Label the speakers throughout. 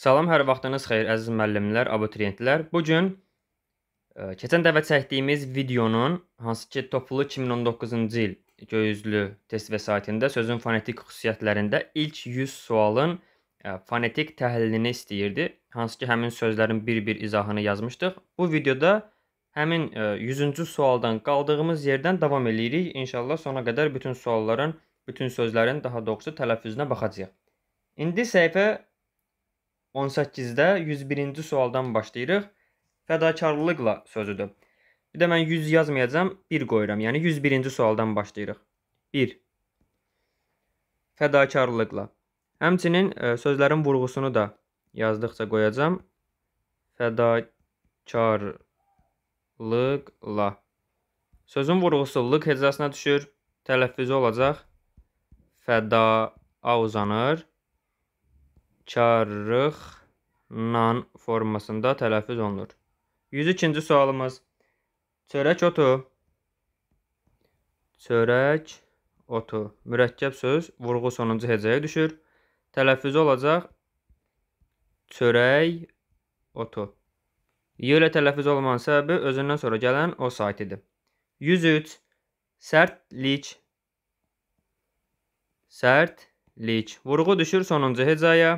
Speaker 1: Salam, hər vaxtınız xeyir əziz müəllimlər, abituriyentlər. Bu gün e, keçən dəfə çəkdiyimiz videonun hansı ki toplu 2019-cu il göyüzlü test vəsaitində sözün fonetik xüsusiyyətlərində ilk 100 sualın e, fonetik təhlilini istəyirdi. Hansı ki həmin sözlərin bir-bir izahını yazmışdıq. Bu videoda həmin 100-cü e, sualdan qaldığımız yerdən davam eləyirik. İnşallah sona qədər bütün sualların bütün sözlərin daha doğrusu tələffüzünə baxacağıq. İndi səhifə 18-də 101-ci sualdan başlayırıq. Fədakarlıqla sözüdür. Bir də mən 100 yazmayacam, 1 qoyuram. Yəni 101-ci sualdan başlayırıq. 1. Fədakarlıqla. Həmçinin ə, e, sözlərin vurğusunu da yazdıqca qoyacam. Fədakarlıqla. Sözün vurğusu lıq hecasına düşür. Tələffüzü olacaq. Fəda-a uzanır karlıq nan formasında tələffüz olunur. 102-ci sualımız. Çörək otu. Çörək otu. Mürəkkəb söz vurğu sonuncu hecəyə düşür. Tələffüzü olacaq çörək otu. Y ilə tələffüz olmanın səbəbi özündən sonra gələn o sayt idi. 103 sərtlik sərtlik vurğu düşür sonuncu hecəyə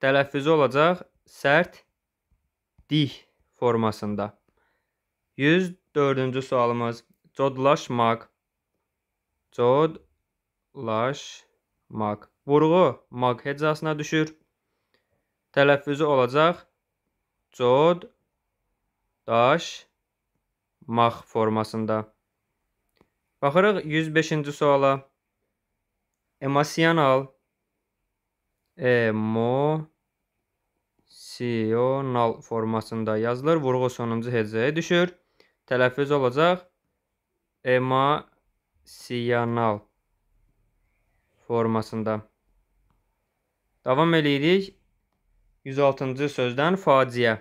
Speaker 1: tələffüzü olacaq sərt dih formasında. 104-cü sualımız codlaşmaq. Codlaşmaq. Vurğu maq hecasına düşür. Tələffüzü olacaq cod daş maq formasında. Baxırıq 105-ci suala. Emosional emosional formasında yazılır. Vurğu sonuncu hecəyə düşür. Tələffüz olacaq emosional formasında. Davam eləyirik. 106-cı sözdən faciə.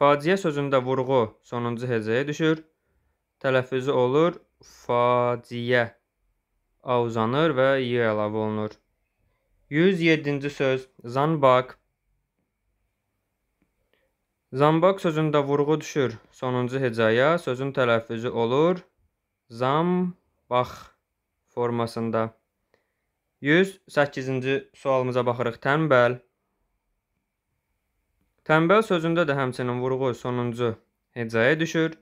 Speaker 1: Faciə sözündə vurğu sonuncu hecəyə düşür. Tələffüzü olur faciə. A uzanır və y əlavə olunur. 107-ci söz zanbaq. Zanbaq sözündə vurğu düşür. Sonuncu hecaya sözün tələffüzü olur zambaq formasında. 108-ci sualımıza baxırıq. Tənbəl. Tənbəl sözündə də həmçinin vurğu sonuncu hecaya düşür.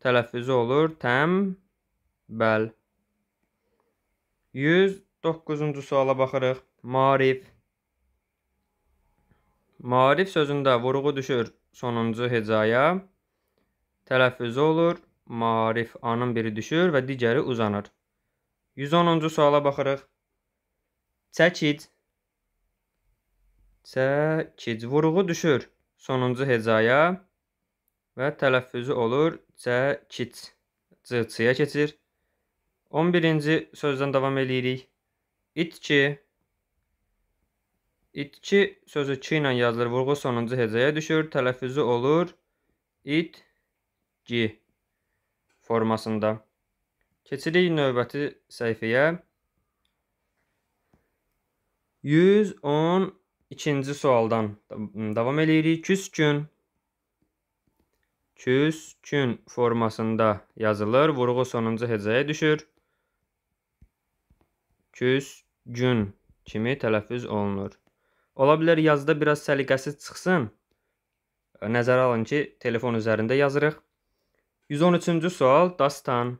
Speaker 1: Tələffüzü olur tənbəl. 100 9-cu suala baxırıq. Marif. Marif sözündə vurğu düşür sonuncu hecaya. Tələffüzü olur. Marif anın biri düşür və digəri uzanır. 110-cu suala baxırıq. Çəkid. Çəkid. Vurğu düşür sonuncu hecaya və tələffüzü olur. Çəkid. Cıçıya keçir. 11-ci sözdən davam eləyirik. İtki İtki sözü ki ilə yazılır. Vurğu sonuncu hecəyə düşür. Tələffüzü olur itki formasında. Keçirik növbəti səhifəyə. 112-ci sualdan davam eləyirik. Küskün Küskün formasında yazılır. Vurğu sonuncu hecəyə düşür küsgün kimi tələffüz olunur. Ola bilər yazıda biraz səliqəsiz çıxsın. Nəzərə alın ki, telefon üzərində yazırıq. 113-cü sual dastan.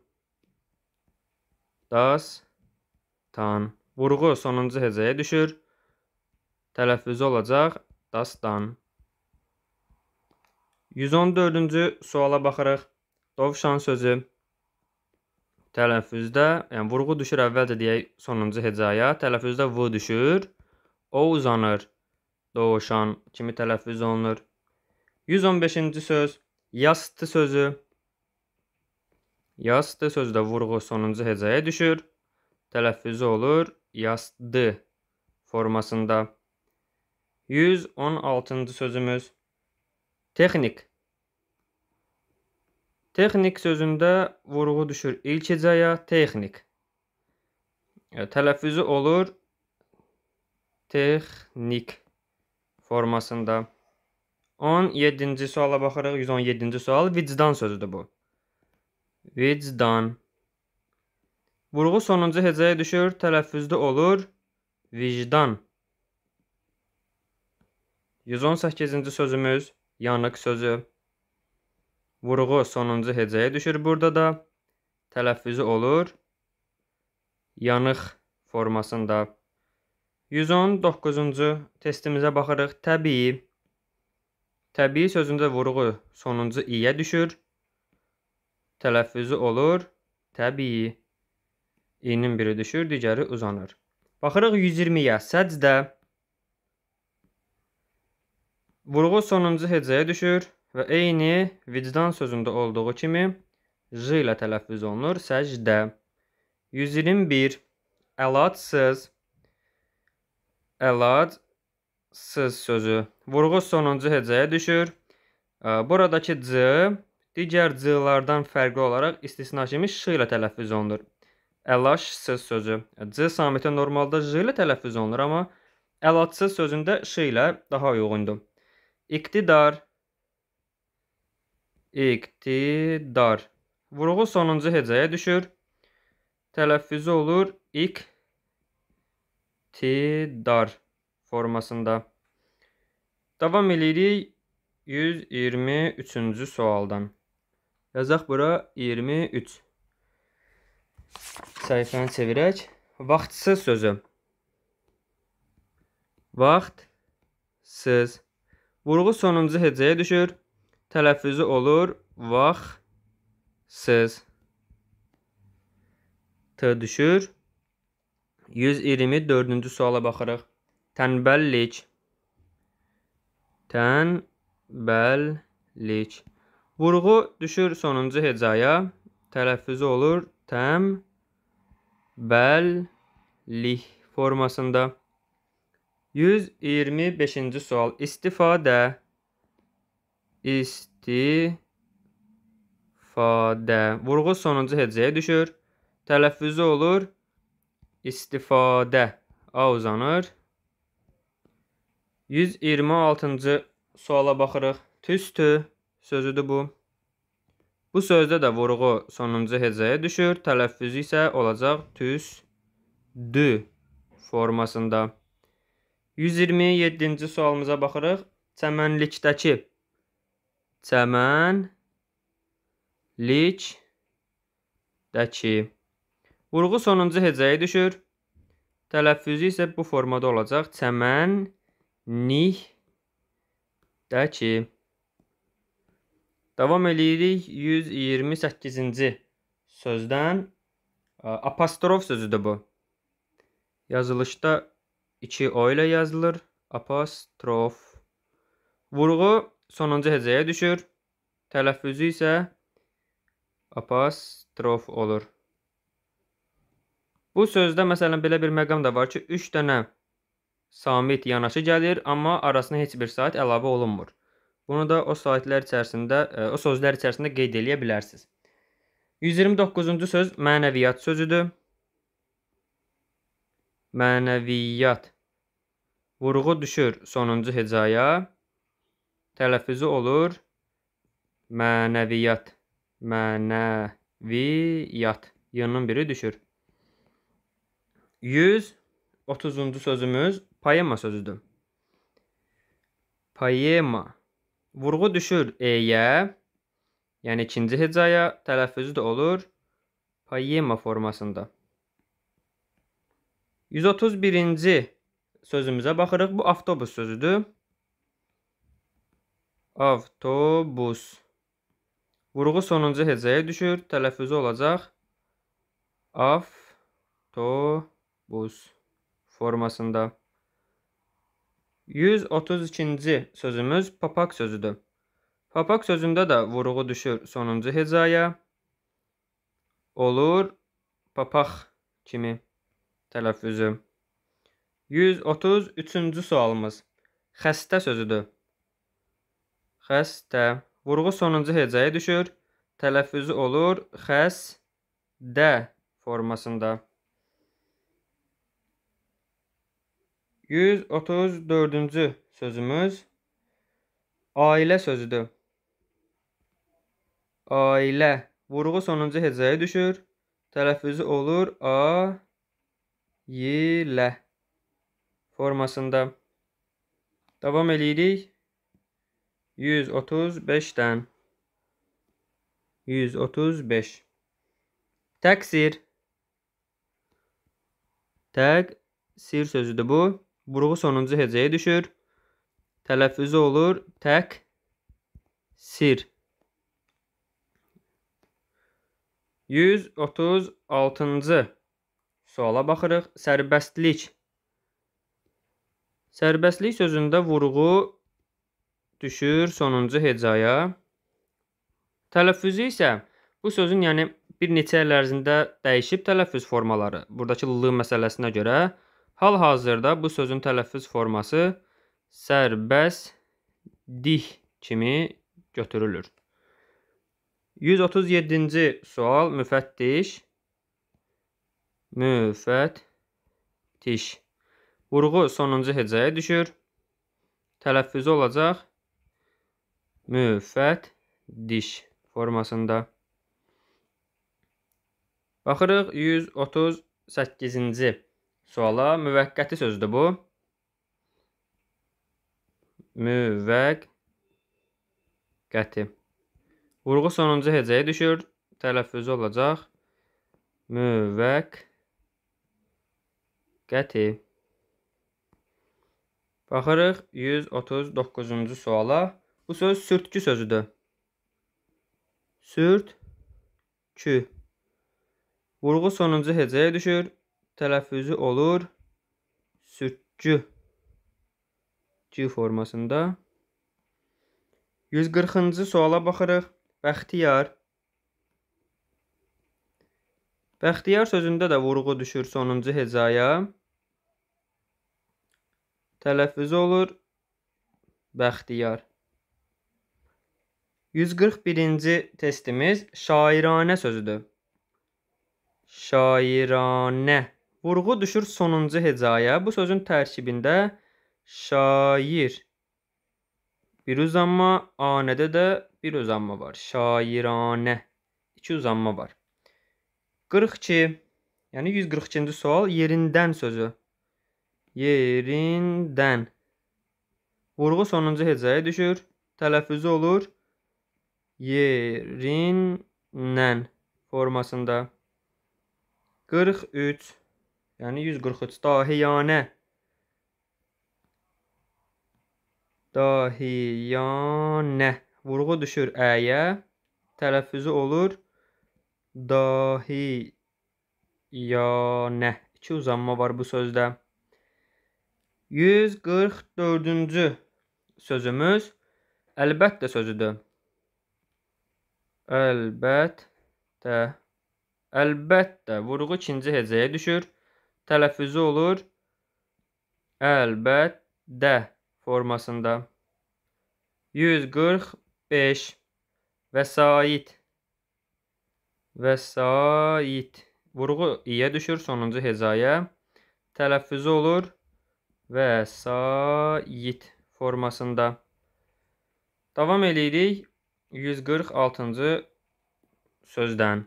Speaker 1: Das tan. Vurğu sonuncu hecəyə düşür. Tələffüzü olacaq dastan. 114-cü suala baxırıq. Dovşan sözü Tələffüzdə, yəni vurğu düşür əvvəlcə deyək sonuncu hecaya. Tələffüzdə v düşür, o uzanır. Doğuşan kimi tələffüz olunur. 115-ci söz yastı sözü. Yastı sözdə vurğu sonuncu hecaya düşür. Tələffüzü olur yastı formasında. 116-cı sözümüz texnik Texnik sözündə vurğu düşür ilk hecaya, texnik. E, tələffüzü olur texnik formasında. 17-ci suala baxırıq. 117-ci sual vicdan sözüdür bu. Vicdan. Vurğu sonuncu hecəyə düşür, tələffüzdə olur vicdan. 118-ci sözümüz yanıq sözü. Vuruğu sonuncu hecəyə düşür burada da. Tələffüzü olur. Yanıq formasında. 119-cu testimizə baxırıq. Təbii. Təbii sözündə vuruğu sonuncu i-yə düşür. Tələffüzü olur. Təbii. İ-nin biri düşür, digəri uzanır. Baxırıq 120-yə. Səcdə. Vuruğu sonuncu hecəyə düşür və eyni vicdan sözündə olduğu kimi j ilə tələffüz olunur. Səcdə. 121. Əladsız. Əladsız sözü vurğu sonuncu hecəyə düşür. Buradakı c digər c-lardan fərqli olaraq istisna kimi ş ilə tələffüz olunur. Əlaşsız sözü c samitə normalda j ilə tələffüz olunur, amma əladsız sözündə ş ilə daha uyğundur. İqtidar İqtidar. Vurğu sonuncu hecəyə düşür. Tələffüzü olur iqtidar formasında. Davam eləyirik 123-cü sualdan. Yazaq bura 23. Səhifəni çevirək. Vaxtsız sözü. Vaxtsız. Vurğu sonuncu hecəyə düşür tələffüzü olur vaxtsız. T düşür. 124-cü suala baxırıq. Tənbəllik. Tənbəllik. Vurğu düşür sonuncu hecaya. Tələffüzü olur tənbəllik formasında. 125-ci sual. İstifadə istifadə. Vurğu sonuncu hecəyə düşür. Tələffüzü olur istifadə. A uzanır. 126-cı suala baxırıq. Tüstü sözüdür bu. Bu sözdə də vurğu sonuncu hecəyə düşür. Tələffüzü isə olacaq tüs-dü formasında. 127-ci sualımıza baxırıq. Çəmənlikdəki çəmənlikdəki. Vurğu sonuncu hecəyə düşür. Tələffüzü isə bu formada olacaq. Çəmənlikdəki. Davam eləyirik 128-ci sözdən. Apostrof sözüdür bu. Yazılışda 2 o ilə yazılır. Apostrof. Vurğu sonuncu hecəyə düşür. Tələffüzü isə apostrof olur. Bu sözdə məsələn belə bir məqam da var ki, 3 dənə samit yanaşı gəlir, amma arasına heç bir saat əlavə olunmur. Bunu da o saatlər içərisində, e, o sözlər içərisində qeyd eləyə bilərsiniz. 129-cu söz mənəviyyat sözüdür. Mənəviyyat. Vurğu düşür sonuncu hecaya tələffüzü olur mənəviyyat. Mənəviyyat. Yının biri düşür. 130-cu sözümüz poema sözüdür. Poema. Vurğu düşür eyə, yəni ikinci hecaya, tələffüzü də olur poema formasında. 131-ci sözümüzə baxırıq. Bu avtobus sözüdür. Avtobus. Vurğu sonuncu hecəyə düşür. Tələffüzü olacaq. Avtobus formasında. 132-ci sözümüz papak sözüdür. Papak sözündə də vurğu düşür sonuncu hecaya. Olur papaq kimi tələffüzü. 133-cü sualımız xəstə sözüdür. Xəstə. Vurğu sonuncu hecəyə düşür. Tələffüzü olur xəsdə formasında. 134-cü sözümüz ailə sözüdür. Ailə. Vurğu sonuncu hecəyə düşür. Tələffüzü olur a ilə formasında. Davam edirik. 135-dən 135 Təqsir Təqsir sözüdür bu. Burğu sonuncu hecəyə düşür. Tələffüzü olur tək sir. 136-cı suala baxırıq. Sərbəstlik. Sərbəstlik sözündə vurğu düşür sonuncu hecaya. Tələffüzü isə bu sözün yəni bir neçə il ərzində dəyişib tələffüz formaları. Buradakı l məsələsinə görə hal-hazırda bu sözün tələffüz forması sərbəst dih kimi götürülür. 137-ci sual müfəttiş müfəttiş vurğu sonuncu hecəyə düşür. Tələffüzü olacaq müfət diş formasında. Baxırıq 138-ci suala. Müvəqqəti sözdür bu. Müvəqqəti. Vurğu sonuncu hecəyə düşür. Tələffüzü olacaq. Müvəqqəti. Baxırıq 139-cu suala. Bu söz sürtkü sözüdür. Sürtkü. Vurğu sonuncu hecəyə düşür. Tələffüzü olur. Sürtkü. G formasında. 140-cı suala baxırıq. Bəxtiyar. Bəxtiyar sözündə də vurğu düşür sonuncu hecaya. Tələffüz olur. Bəxtiyar. 141-ci testimiz şairanə sözüdür. Şairanə. Vurğu düşür sonuncu hecaya. Bu sözün tərkibində şair bir uzanma, anədə də bir uzanma var. Şairanə iki uzanma var. 42 yəni 142-ci sual yerindən sözü. Yerindən. Vurğu sonuncu hecaya düşür. Tələffüzü olur yerinlə formasında 43 yəni 143 dahiyanə dahiyanə vurğu düşür əyə tələffüzü olur dahiyanə iki uzanma var bu sözdə 144-cü sözümüz əlbəttə sözüdür Əlbəttə. Əlbəttə. Vurğu ikinci hecəyə düşür. Tələffüzü olur. Əlbəttə formasında. 145. Vəsait. Vəsait. Vurğu iyə düşür sonuncu hecaya. Tələffüzü olur. Vəsait formasında. Davam eləyirik. 146-cı sözdən.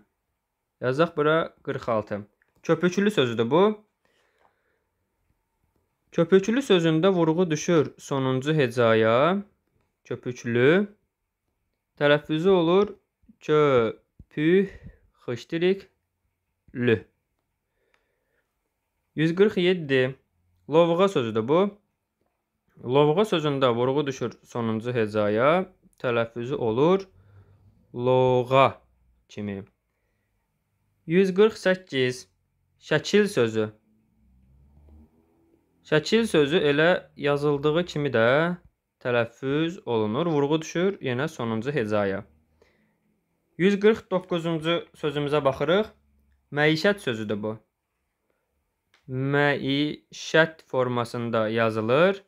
Speaker 1: Yazacaq bura 46. Köpüklü sözüdür bu. Köpüklü sözündə vurğu düşür sonuncu hecaya. Köpüklü. Tələffüzü olur köpüh xışdirik lü. 147. Lovğa sözüdür bu. Lovğa sözündə vurğu düşür sonuncu hecaya tələffüzü olur loğa kimi. 148 şəkil sözü. Şəkil sözü elə yazıldığı kimi də tələffüz olunur. Vurğu düşür yenə sonuncu hecaya. 149-cu sözümüzə baxırıq. Məişət sözüdür bu. Məişət formasında yazılır.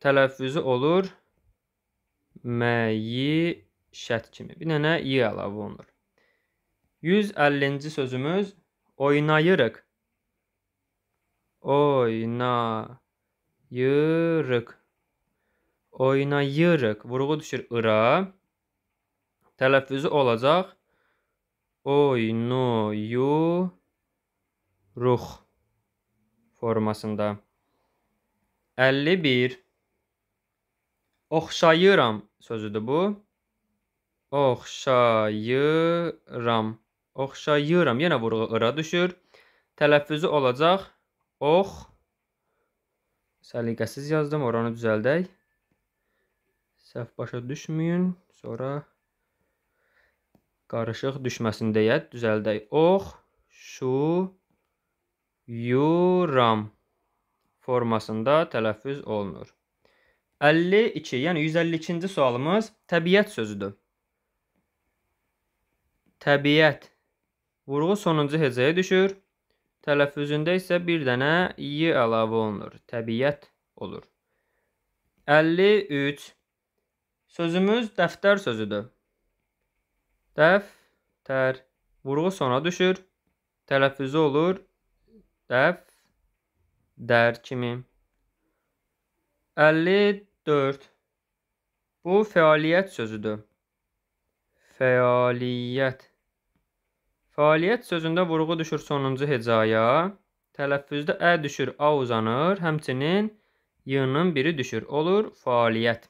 Speaker 1: Tələffüzü olur məyi şərt kimi. Bir dənə y əlavə olunur. 150-ci sözümüz oynayırıq. Oynayırıq. Oynayırıq. Vurğu düşür ıra. Tələffüzü olacaq oynuyuruq formasında. 51 Oxşayıram sözüdür bu. Oxşayıram. Oxşayıram. Yenə vurğu ıra düşür. Tələffüzü olacaq. Ox. Səliqəsiz yazdım. Oranı düzəldək. Səhv başa düşməyin. Sonra qarışıq düşməsin deyə düzəldək. Ox. Şu. Yuram. Formasında tələffüz olunur. 52, yəni 152-ci sualımız təbiət sözüdür. Təbiət. Vurğu sonuncu hecəyə düşür. Tələffüzündə isə bir dənə i əlavə olunur. Təbiət olur. 53. Sözümüz dəftər sözüdür. Dəftər. Vurğu sona düşür. Tələffüzü olur dəf, dər kimi. 54. Bu fəaliyyət sözüdür. Fəaliyyət. Fəaliyyət sözündə vurğu düşür sonuncu hecaya. Tələffüzdə ə düşür, a uzanır. Həmçinin y-nın biri düşür. Olur fəaliyyət.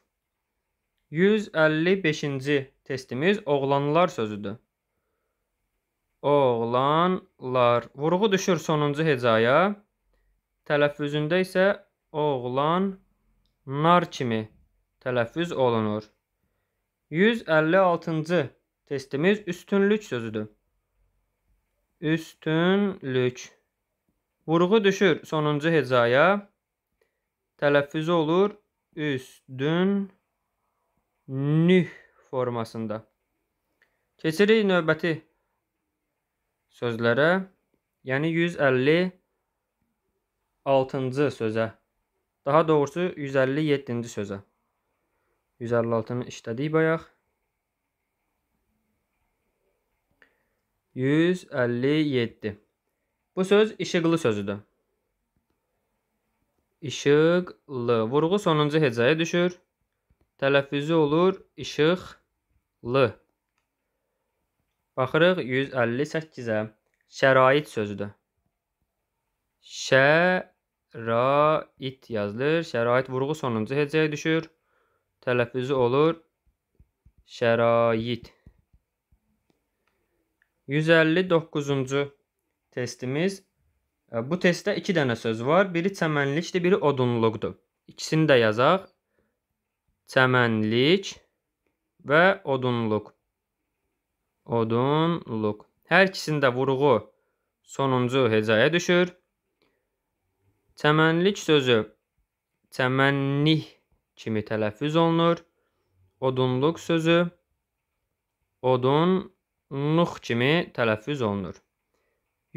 Speaker 1: 155-ci testimiz oğlanlar sözüdür. Oğlanlar. Vurğu düşür sonuncu hecaya. Tələffüzündə isə oğlan nar kimi tələffüz olunur. 156-cı testimiz üstünlük sözüdür. Üstünlük. Vurğu düşür sonuncu hecaya. Tələffüzü olur üstün nüh formasında. Keçirik növbəti sözlərə, yəni 156-cı sözə. Daha doğrusu 157-ci sözə. 156-nı işlədik bayaq. 157. Bu söz işıqlı sözüdür. İşıqlı. Vurğu sonuncu hecaya düşür. Tələffüzü olur işıqlı. Baxırıq 158-ə. Şərait sözüdür. Şərait Şərait yazılır. Şərait vurğu sonuncu hecəyə düşür. Tələffüzü olur. Şərait. 159-cu testimiz. E, bu testdə 2 dənə söz var. Biri çəmənlikdir, biri odunluqdur. İkisini də yazaq. Çəmənlik və odunluq. Odunluq. Hər ikisində vurğu sonuncu hecəyə düşür. Çəmənlik sözü çəmənnih kimi tələffüz olunur. Odunluq sözü odunluq kimi tələffüz olunur.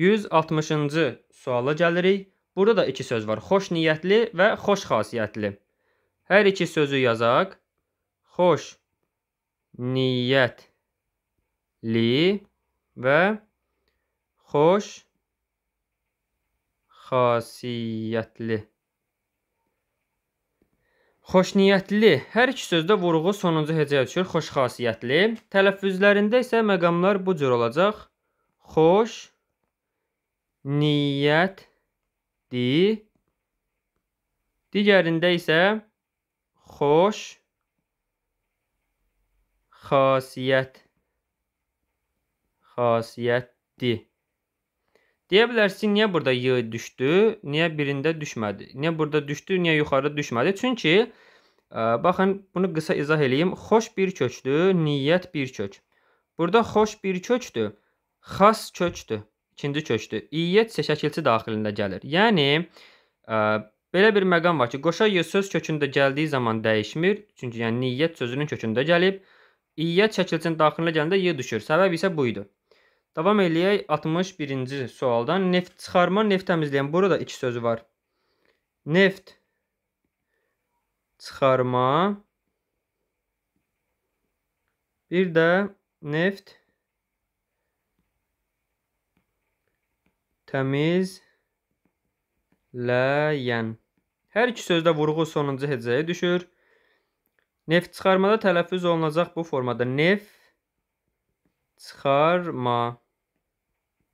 Speaker 1: 160-cı suala gəlirik. Burada da iki söz var. Xoş niyyətli və xoş xasiyyətli. Hər iki sözü yazaq. Xoş niyyətli və xoş xasiyyətli. Xoşniyyətli hər iki sözdə vurğu sonuncu hecəyə düşür. Xoş xasiyyətli. Tələffüzlərində isə məqamlar bu cür olacaq. Xoş niyyətli. Digərində isə xoş xasiyyət xasiyyətli. Deyə bilərsiz, niyə burada y düşdü, niyə birində düşmədi? Niyə burada düşdü, niyə yuxarı düşmədi? Çünki ə, e, baxın, bunu qısa izah eləyim. Xoş bir kökdür, niyyət bir kök. Burada xoş bir kökdür, xas kökdür, ikinci kökdür. İyyət isə şəkilçi daxilində gəlir. Yəni ə, e, belə bir məqam var ki, qoşa y söz kökündə gəldiyi zaman dəyişmir. Çünki yəni niyyət sözünün kökündə gəlib. İyyət şəkilçinin daxilinə gələndə y düşür. Səbəb isə bu idi. Davam eləyək 61-ci sualdan. Neft çıxarma, neft təmizləyən. Burada iki sözü var. Neft çıxarma. Bir də neft təmizləyən. Hər iki sözdə vurğu sonuncu hecəyə düşür. Neft çıxarmada tələffüz olunacaq bu formada. Neft çıxarma.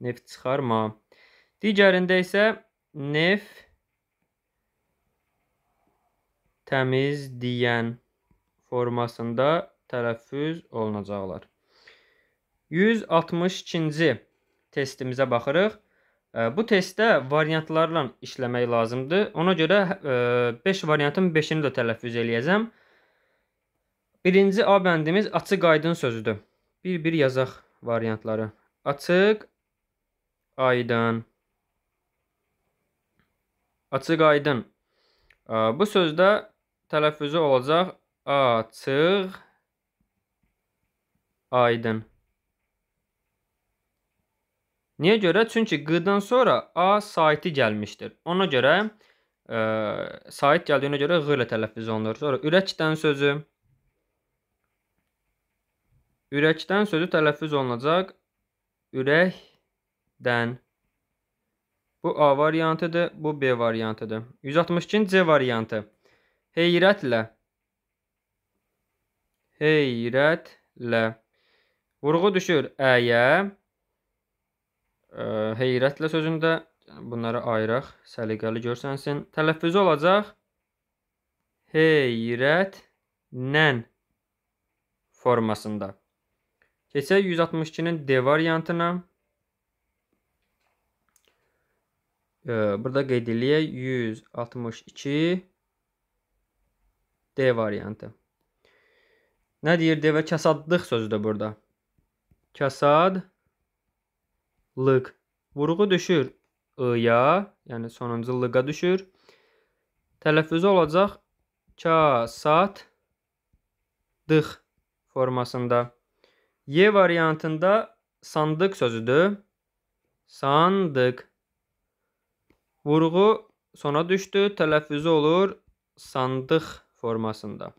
Speaker 1: Neft çıxarma. Digərində isə neft təmizləyən formasında tələffüz olunacaqlar. 162-ci testimizə baxırıq. Bu testdə variantlarla işləmək lazımdır. Ona görə 5 variantın 5-ini də tələffüz eləyəcəm. Birinci A bəndimiz açıq aydın sözüdür. Bir-bir yazaq variantları. Açıq, aydın. Açıq, aydın. Bu sözdə tələffüzü olacaq açıq, aydın. Niyə görə? Çünki q-dan sonra a saiti gəlmişdir. Ona görə ə, e, sait gəldiyinə görə q ilə tələffüz olunur. Sonra ürəkdən sözü Ürəkdən sözü tələffüz olunacaq ürəkdən. Bu A variantıdır, bu B variantıdır. 162-ci C variantı. Heyrətlə. Heyrətlə. Vurğu düşür əyə. E, heyrətlə sözündə bunları ayıraq, səliqəli görsənsin. Tələffüzü olacaq heyrətnən formasında. Keçək 162-nin D variantına. E, burada qeyd eləyək 162 D variantı. Nə deyir D və kasadlıq sözü də burada. Kasadlıq. Vurğu düşür I-ya, yəni sonuncu lıqa düşür. Tələffüzü olacaq kasadlıq formasında. Y variantında sandıq sözüdür. Sandıq. Vurğu sona düşdü, tələffüzü olur sandıq formasında.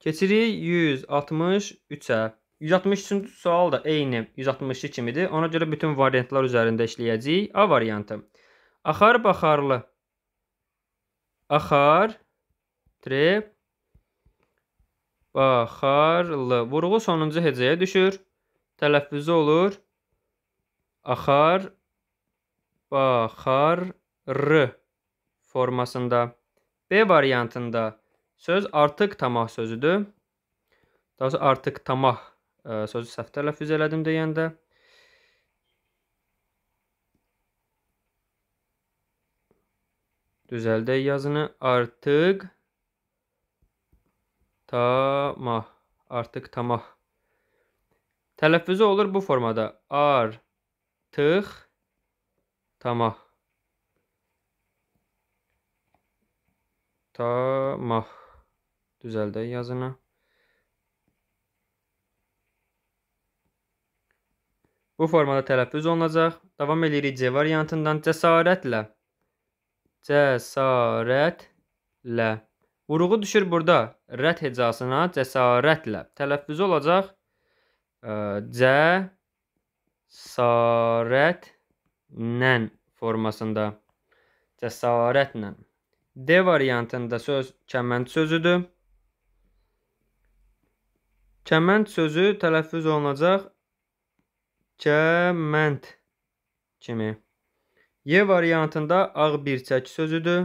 Speaker 1: Keçirik 163-ə. 163-cü sual da eyni 162 kimidir. Ona görə bütün variantlar üzərində işləyəcəyik. A variantı. Axar baxarlı. Axar tre Baxarlı. Vurğu sonuncu hecəyə düşür. Tələffüzü olur. Axar. Baxar. R formasında. B variantında söz artıq tamah sözüdür. Daha doğrusu artıq tamah ə, e, sözü səhv tələffüz elədim deyəndə. Düzəldək yazını artıq Tamah. Artıq tamah. Tələffüzü olur bu formada. Ar, tıq, tamah. Tamah. Düzəldək yazını. Bu formada tələffüz olunacaq. Davam edirik C variantından cəsarətlə. Cəsarətlə. Vuruğu düşür burada rət hecasına cəsarətlə. Tələffüzü olacaq cə sarətlə formasında. Cəsarətlə. D variantında söz kəmənd sözüdür. Kəmənd sözü tələffüz olunacaq kəmənd kimi. Y variantında ağ birçək sözüdür.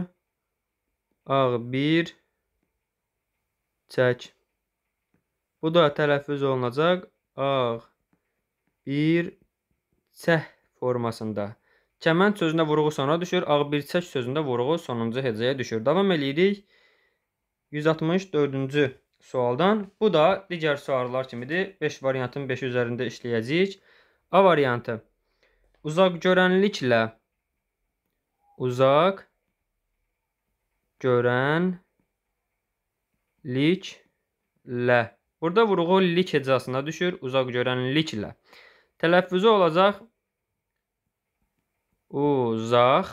Speaker 1: Ağ bir çək. Bu da tələffüz olunacaq ağ, bir, çəh formasında. Kəmən sözündə vurğu sona düşür, ağ bir çək sözündə vurğu sonuncu hecəyə düşür. Davam eləyirik 164-cü sualdan. Bu da digər suallar kimidir. 5 variantın 5 üzərində işləyəcəyik. A variantı. Uzaq görənliklə uzaq görən liklə. Burada vurğu lik hecasına düşür. Uzaq görən liklə. Tələffüzü olacaq uzaq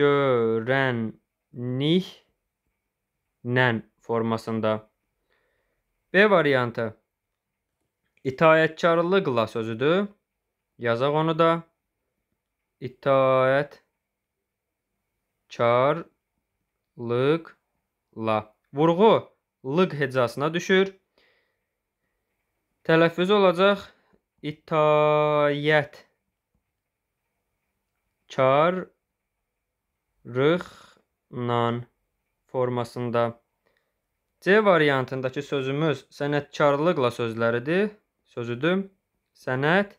Speaker 1: görənliklə formasında. B variantı. İtaətkarlıqla sözüdür. Yazaq onu da. İtaət karlıq la. Vurğu lıq hecasına düşür. Tələffüz olacaq itayət. Çar rıxnan formasında. C variantındakı sözümüz sənətkarlıqla sözləridir. Sözüdür. Sənət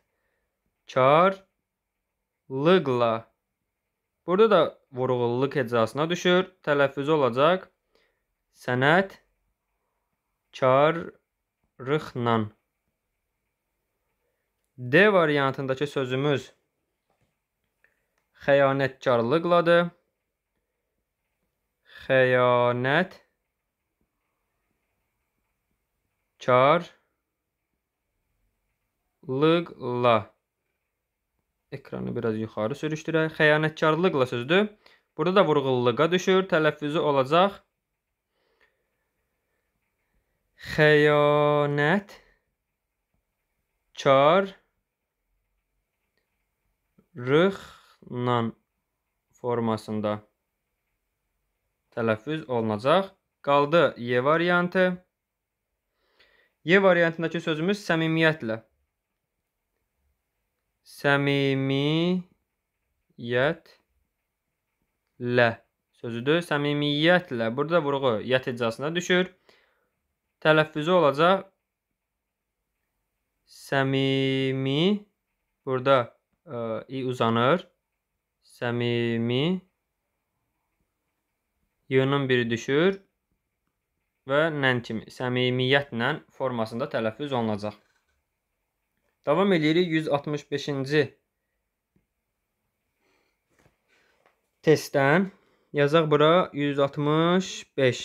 Speaker 1: karlıqla. Burada da vurğulluq hecasına düşür. Tələffüz olacaq sənət karlıqla. D variantındakı sözümüz xəyanətkarlıqladır. Xəyanət karlıqla. Ekranı biraz yuxarı sürüşdürək. Xəyanətkarlıqla sözdür. Burada da vurğulluğa düşür. Tələffüzü olacaq خیانت چار rıxla formasında tələffüz olunacaq. Qaldı Y variantı. Y variantındakı sözümüz səmimiyyətlə. Səmimiyyətlə sözüdür. Səmimiyyətlə. Burada vurğu yət icasına düşür. Tələffüzü olacaq səmimi burada ə, e, i uzanır. Səmimi y-nın biri düşür və nə kimi səmimiyyətlə formasında tələffüz olunacaq. Davam edirik 165-ci testdən. Yazaq bura 165.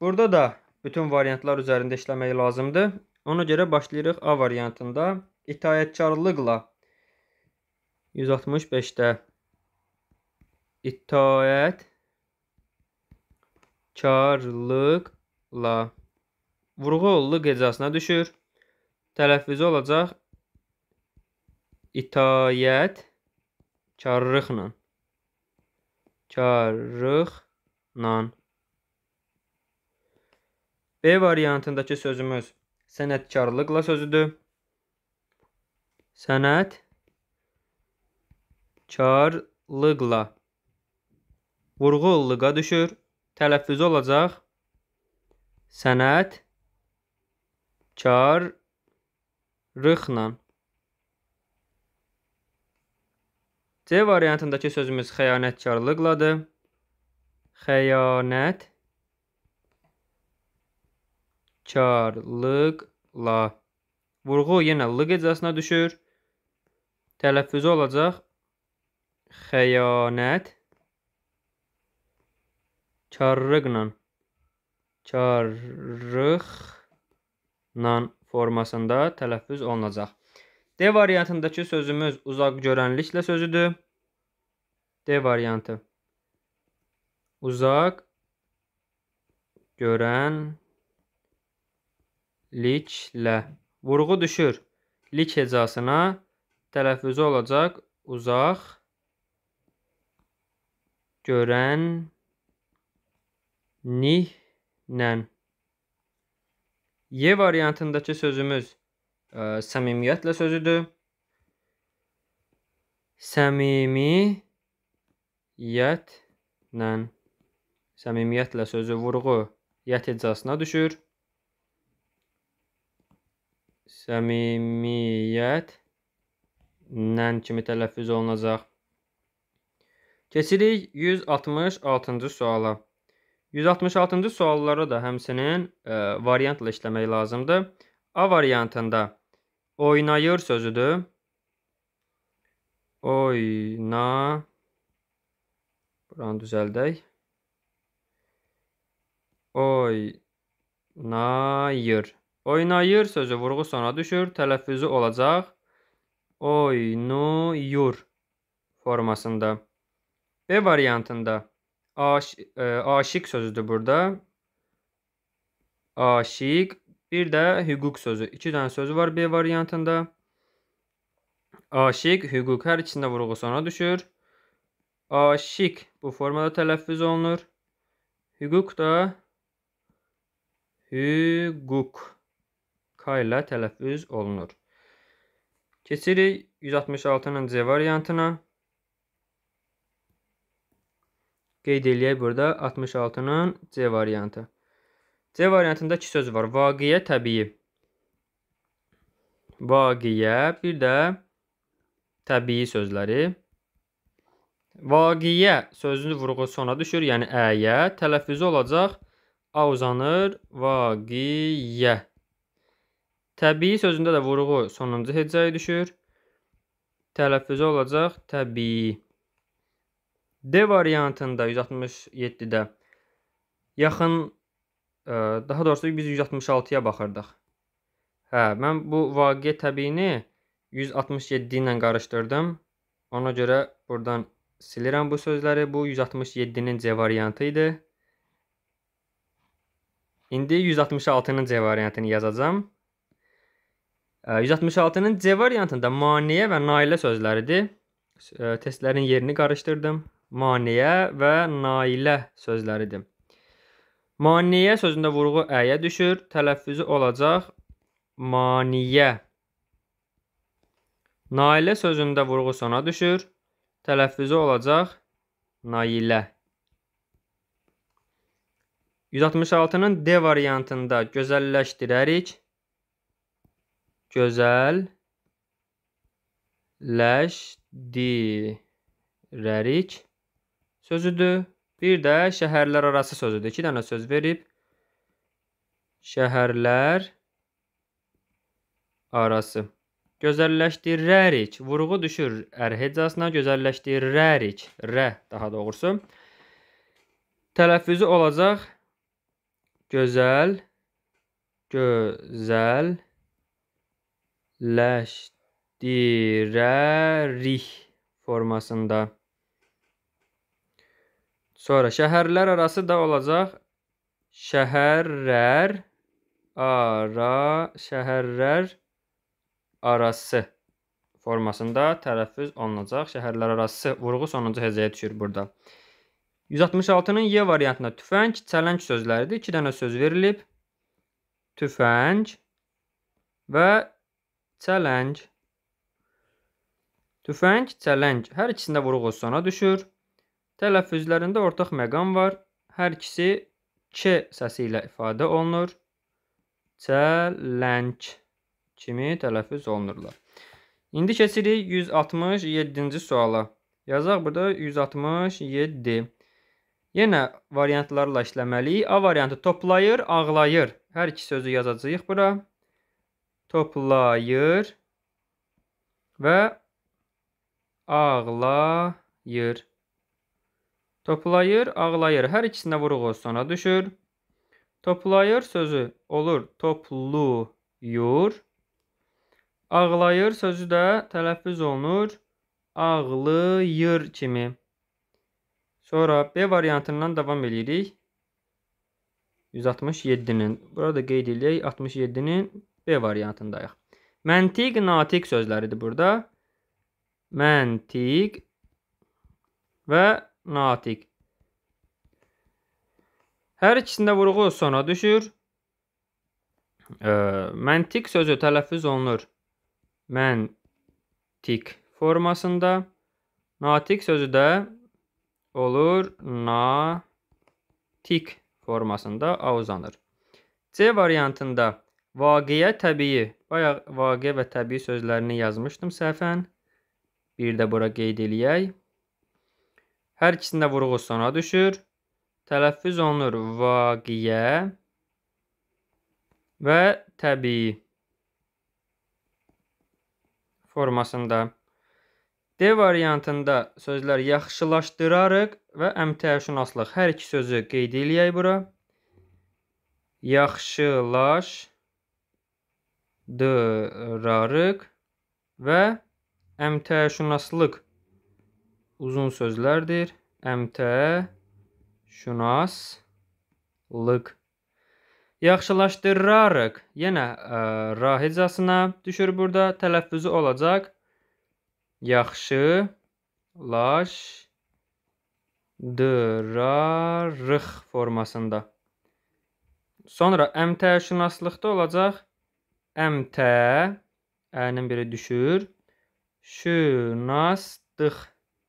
Speaker 1: Burada da bütün variantlar üzərində işləmək lazımdır. Ona görə başlayırıq A variantında itaətkarlıqla 165-də itaət karlıqla vurğu olluq ecazına düşür. Tələffüzü olacaq itaət karlıqla. Karlıqla. B variantındakı sözümüz sənətkarlıqla sözüdür. Sənət karlıqla vurğu ıllığa düşür. Tələffüz olacaq sənət karlıqla. C variantındakı sözümüz xəyanətkarlıqladır. Xəyanət karlıqla. Vurğu yenə lıq ecazına düşür. Tələffüzü olacaq xəyanət karlıqla. Karlıqla formasında tələffüz olunacaq. D variantındakı sözümüz uzaq görənliklə sözüdür. D variantı. Uzaq görən liklə. Vurğu düşür. Lik hecasına tələffüzü olacaq uzaq görən nihlə. Y variantındakı sözümüz ə, e, səmimiyyətlə sözüdür. Səmimi yətlə. Səmimiyyətlə sözü vurğu yət hecasına düşür. Səmimiyyət nən kimi tələffüz olunacaq. Keçirik 166-cı suala. 166-cı sualları da həmsinin ə, e, variantla işləmək lazımdır. A variantında oynayır sözüdür. Oyna Buranı düzəldək. Oynayır. Oynayır sözü vurğu sona düşür, tələffüzü olacaq oynuyur formasında. B variantında aş, ə, e, aşiq sözüdür burada. Aşiq, bir də hüquq sözü. İki dənə sözü var B variantında. Aşiq, hüquq hər ikisində vurğu sona düşür. Aşiq bu formada tələffüz olunur. Hüquq da hüquq K ilə tələffüz olunur. Keçirik 166-nın C variantına. Qeyd eləyək burada 66-nın C variantı. C variantında iki söz var. Vaqiyə, təbii. Vaqiyə, bir də təbii sözləri. Vaqiyə sözünün vurğu sona düşür, yəni əyə. Tələffüzü olacaq a uzanır vaqiyə. Təbii sözündə də vurğu sonuncu heccəyə düşür. Tələffüzü olacaq təbii. D variantında 167-də yaxın ə, e, daha doğrusu biz 166-ya baxırdıq. Hə, mən bu vaqiə təbiini 167 ilə qarışdırdım. Ona görə buradan silirəm bu sözləri. Bu 167-nin C variantı idi. İndi 166-nın C variantını yazacağam. 166-nın C variantında maneə və nailə sözləridir. E, Testlərin yerini qarışdırdım. Maneə və nailə sözləridir. Maneə sözündə vurğu əyə düşür. Tələffüzü olacaq maniyə. Nailə sözündə vurğu sona düşür. Tələffüzü olacaq nailə. 166-nın D variantında gözəlləşdirərik gözəlləşdirərik sözüdür. Bir də şəhərlər arası sözüdür. 2 dənə söz verib. Şəhərlər arası. Gözəlləşdirərik. Vurğu düşür ər hecasına. Gözəlləşdirərik. Rə daha doğrusu. Tələffüzü olacaq gözəl gözəl birləşdirərik formasında. Sonra şəhərlər arası da olacaq şəhərlər ara şəhərlər arası formasında tələffüz olunacaq. Şəhərlər arası vurğu sonuncu həcəyə düşür burada. 166-nın Y variantında tüfəng, çələng sözləridir. 2 dənə söz verilib. Tüfəng və challenge. Tüfəng, challenge hər ikisində vuruq sona düşür. Tələffüzlərində ortaq məqam var. Hər ikisi ç səsi ilə ifadə olunur. Challenge kimi tələffüz olunurlar. İndi keçirik 167-ci suala. Yazaq burada 167. Yenə variantlarla işləməliyik. A variantı toplayır, ağlayır. Hər iki sözü yazacağıq bura toplayır və ağlayır. Toplayır, ağlayır. Hər ikisinə vurğu sona düşür. Toplayır sözü olur topluyur. Ağlayır sözü də tələffüz olunur ağlayır kimi. Sonra B variantından davam edirik. 167-nin. Burada qeyd edək 67-nin B variantındayıq. Məntiq, natiq sözləridir burada. Məntiq və natiq. Hər ikisində vurğu sona düşür. E, məntiq sözü tələffüz olunur. Məntiq formasında. Natiq sözü də olur natik formasında a uzanır. C variantında Vaqiyə təbii. Bayaq vaqiə və təbii sözlərini yazmışdım səhvən. Bir də bura qeyd eləyək. Hər ikisində vurğu sona düşür. Tələffüz olunur vaqiyə və təbii formasında. D variantında sözlər yaxşılaşdırarıq və əmtəşünaslıq hər iki sözü qeyd eləyək bura. Yaxşılaşdırarıq dırarıq e, və əmtəşünaslıq uzun sözlərdir. Əmtəşünaslıq. Yaxşılaşdırarıq. Yenə ə, e, ra hecasına düşür burada. Tələffüzü olacaq. Yaxşı laş dırarıq formasında. Sonra əmtəşünaslıqda olacaq Əmtə ə-nin biri düşür. Şünasdıq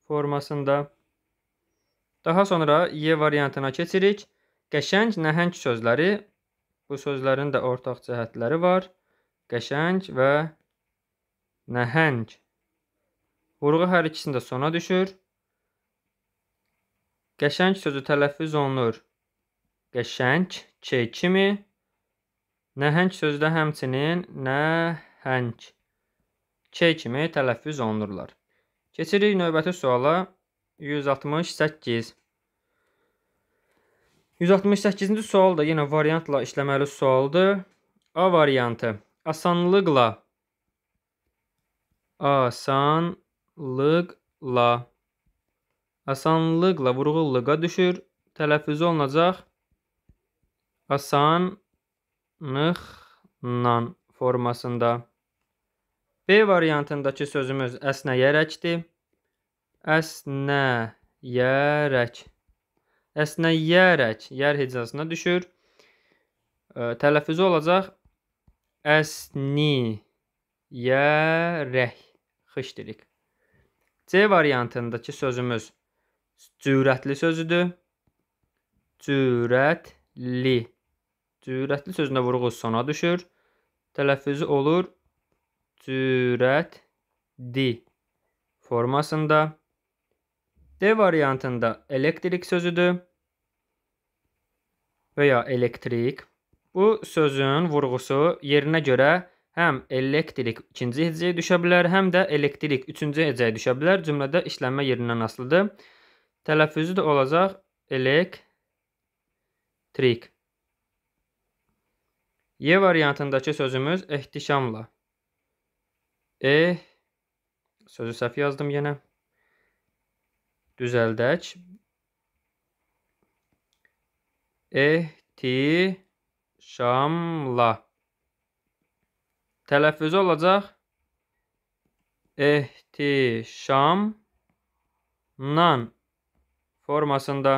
Speaker 1: formasında. Daha sonra Y variantına keçirik. Qəşəng, nəhəng sözləri. Bu sözlərin də ortaq cəhətləri var. Qəşəng və nəhəng. Vurğu hər ikisində sona düşür. Qəşəng sözü tələffüz olunur. Qəşəng, Ç kimi Nəhəng sözdə həmçinin nəhəng k kimi tələffüz olunurlar. Keçirik növbəti suala. 168. 168-ci sual da yenə variantla işləməli sualdır. A variantı. Asanlıqla asanlıqla asanlıqla vurğu lığa düşür. Tələffüz olunacaq asan nıx, nan formasında. B variantındakı sözümüz əsnəyərəkdir. Əsnəyərək. Əsnəyərək yer hecasına düşür. Tələffüzü olacaq əsni yərək xışdirik. C variantındakı sözümüz cürətli sözüdür. Cürətli. Cürətli sözündə vurğu sona düşür. Tələffüzü olur cürətdi formasında. D variantında elektrik sözüdür və ya elektrik. Bu sözün vurğusu yerinə görə həm elektrik ikinci hecəyə düşə bilər, həm də elektrik üçüncü hecəyə düşə bilər. Cümlədə işlənmə yerindən asılıdır. Tələffüzü də olacaq elektrik. Y variantındakı sözümüz ehtişamla. E sözü səhv yazdım yenə. Düzəldək. Ehtişamla. Tələffüzü olacaq ehtişamla formasında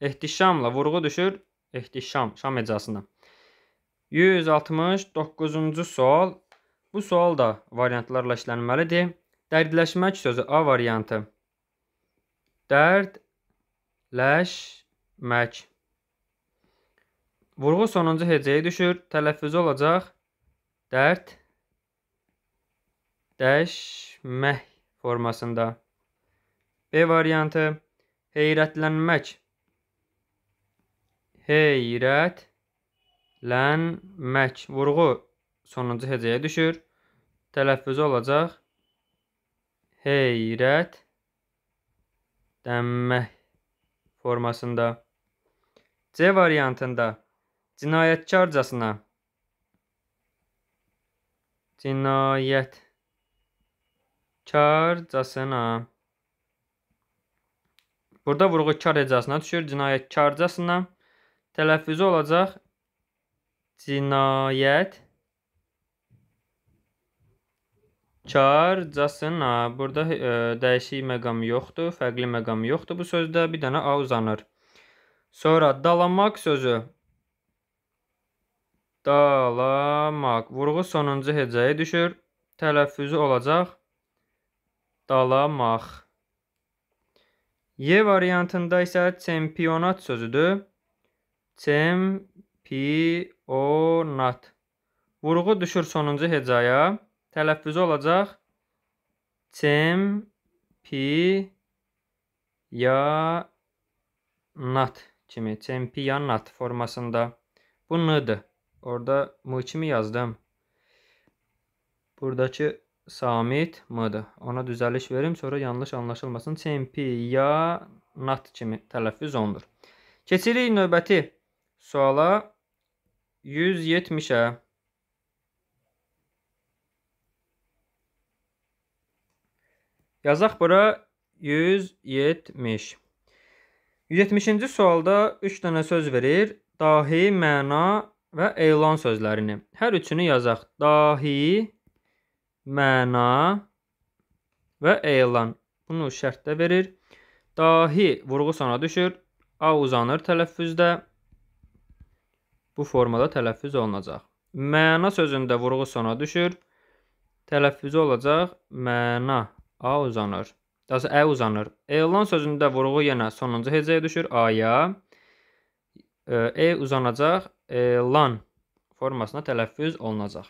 Speaker 1: ehtişamla vurğu düşür ehtişam şam ecasına. 169-cu sual. Bu sual da variantlarla işlənməlidir. Dərdləşmək sözü A variantı. Dərdləşmək. Vurğu sonuncu hecəyə düşür. Tələffüz olacaq. Dərd. Dəşmək formasında. B variantı. Heyrətlənmək. Heyrət lənmək vurğu sonuncu hecəyə düşür. Tələffüzü olacaq heyrət dənmək formasında. C variantında cinayətkarcasına cinayət karcasına Burada vurğu kar hecəsinə düşür. Cinayətkarcasına tələffüzü olacaq Cinayət Karcasına. Burada ə, e, dəyişik məqam yoxdur, fərqli məqam yoxdur bu sözdə. Bir dənə A uzanır. Sonra dalamaq sözü. Dalamaq. Vurğu sonuncu hecəyə düşür. Tələffüzü olacaq. Dalamaq. Y variantında isə çempionat sözüdür. Çempionat o, oh, nat. Vurğu düşür sonuncu hecaya. Tələffüzü olacaq çem, pi, ya, nat kimi. Çempiyanat formasında. Bu n-dir. Orada m kimi yazdım. Buradakı samit m-dir. Ona düzəliş verim, sonra yanlış anlaşılmasın. Çempiyanat kimi tələffüz ondur. Keçirik növbəti suala. 170-ə. Yazaq bura 170. 170-ci sualda 3 dənə söz verir. Dahi, məna və elan sözlərini. Hər üçünü yazaq. Dahi, məna və elan. Bunu şərtdə verir. Dahi vurğu sona düşür. A uzanır tələffüzdə bu formada tələffüz olunacaq. Məna sözündə vurğu sona düşür. Tələffüzü olacaq məna. A uzanır. Yəni ə uzanır. Elan sözündə vurğu yenə sonuncu hecəyə düşür. Aya. E uzanacaq. Elan formasına tələffüz olunacaq.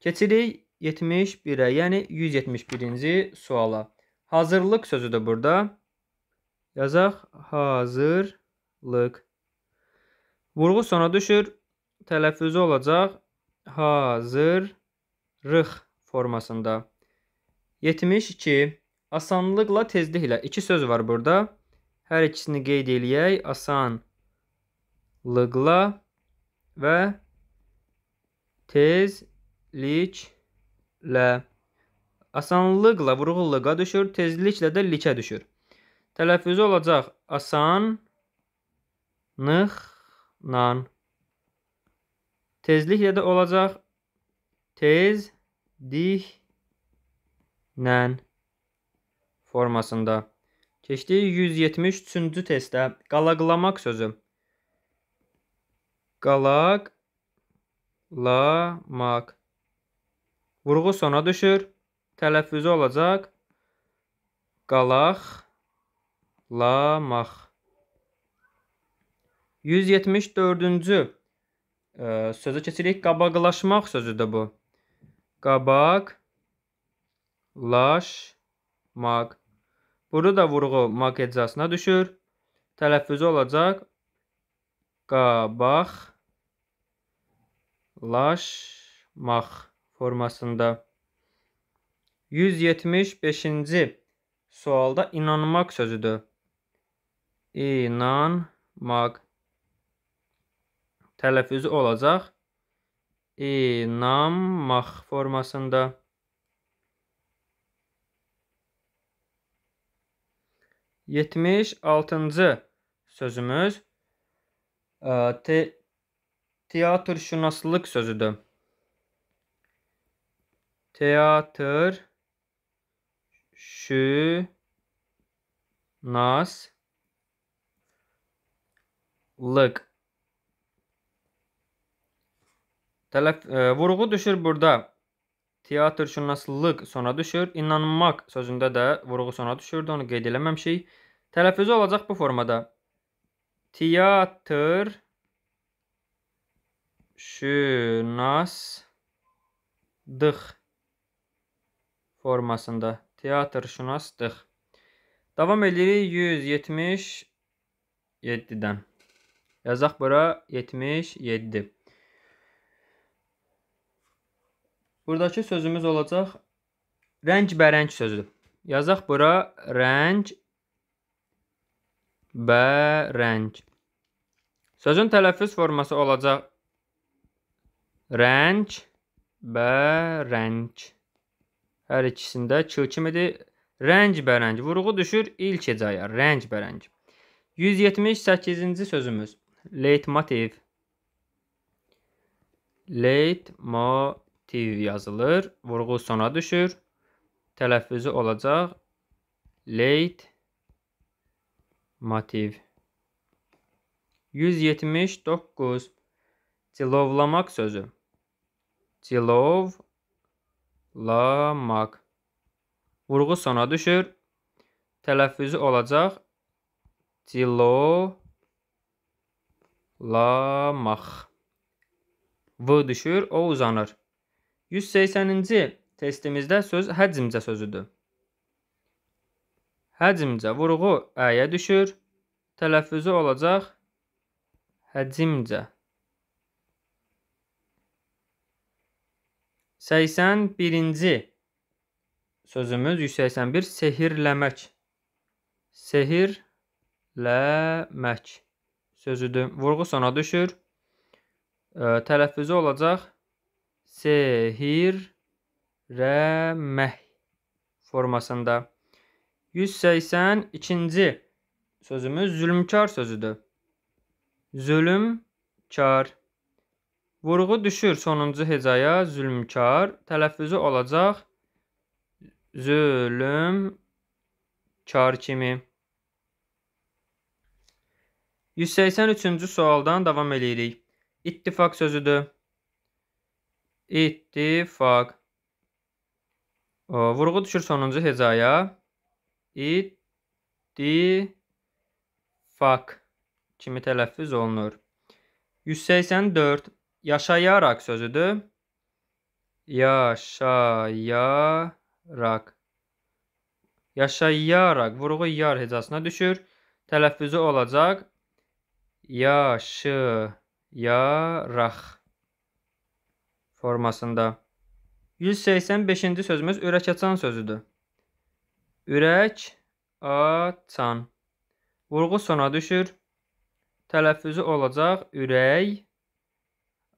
Speaker 1: Keçirik 71-ə, yəni 171-ci suala. Hazırlıq sözüdür burada. Yazaq hazırlıq. Vurğu sona düşür. Tələffüzü olacaq hazırıq formasında. 72. Asanlıqla tezliklə. İki söz var burada. Hər ikisini qeyd eləyək. Asanlıqla və tezliklə. Asanlıqla vurğu lıqa düşür, tezliklə də likə düşür. Tələffüzü olacaq asan nıx nan. Tezliklə də olacaq tez dih nən formasında. Keçdik 173-cü testdə qalaqlamaq sözü. Qalaq lamaq. Vurğu sona düşür. Tələffüzü olacaq qalaq lamaq. 174-cü e, sözü keçirik. Qabaqlaşmaq sözüdür bu. Qabaqlaşmaq. Burada da vurğu maq eczasına düşür. Tələffüzü olacaq qabaqlaşmaq formasında. 175-ci sualda inanmaq sözüdür. İnanmaq tələffüzü olacaq inanmaq formasında. Yetmiş altıncı sözümüz e, te teatrşünaslıq sözüdür. Teatr şünaslıq Tələf, e, vurğu düşür burada. Teatrşünaslıq sona düşür. İnanmaq sözündə də vurğu sona düşürdü. Onu qeyd eləməmişik. Tələffüzü olacaq bu formada. Teatr şünaslıq formasında. Teatr şünaslıq. Davam edirik 177-dən. Yazaq bura 77. Buradakı sözümüz olacaq rəngbərəng sözü. Yazaq bura rəng bərəng. Sözün tələffüz forması olacaq rəng bərəng. Hər ikisində ç kimidir? Rəng bərəng. Vurğu düşür ilk hecaya. Rəng bərəng. 178-ci sözümüz leitmotiv. Leitmotiv TV yazılır. Vurğu sona düşür. Tələffüzü olacaq leyt motiv. 179 cilovlamaq sözü. Cilovlamaq. Vurğu sona düşür. Tələffüzü olacaq cilovlamaq. V düşür, o uzanır. 180-ci testimizdə söz həcmcə sözüdür. Həcmcə vurğu əyə düşür. Tələffüzü olacaq həcmcə. 81-ci sözümüz 181 sehirləmək. Sehirləmək sözüdür. Vurğu sona düşür. E, tələffüzü olacaq sehrləmək formasında. 182-ci sözümüz zülmkar sözüdür. Zülmkar. Vurğu düşür sonuncu hecaya zülmkar. Tələffüzü olacaq zülmkar kimi. 183-cü sualdan davam edirik. İttifaq sözüdür. İttifaq. Vurğu düşür sonuncu hecaya. İttifaq kimi tələffüz olunur. 184 yaşayaraq sözüdür. Yaşayaraq. Yaşayaraq vurğu yar hecasına düşür. Tələffüzü olacaq yaşayaraq formasında. 185-ci sözümüz ürək açan sözüdür. Ürək açan. Vurğu sona düşür. Tələffüzü olacaq ürək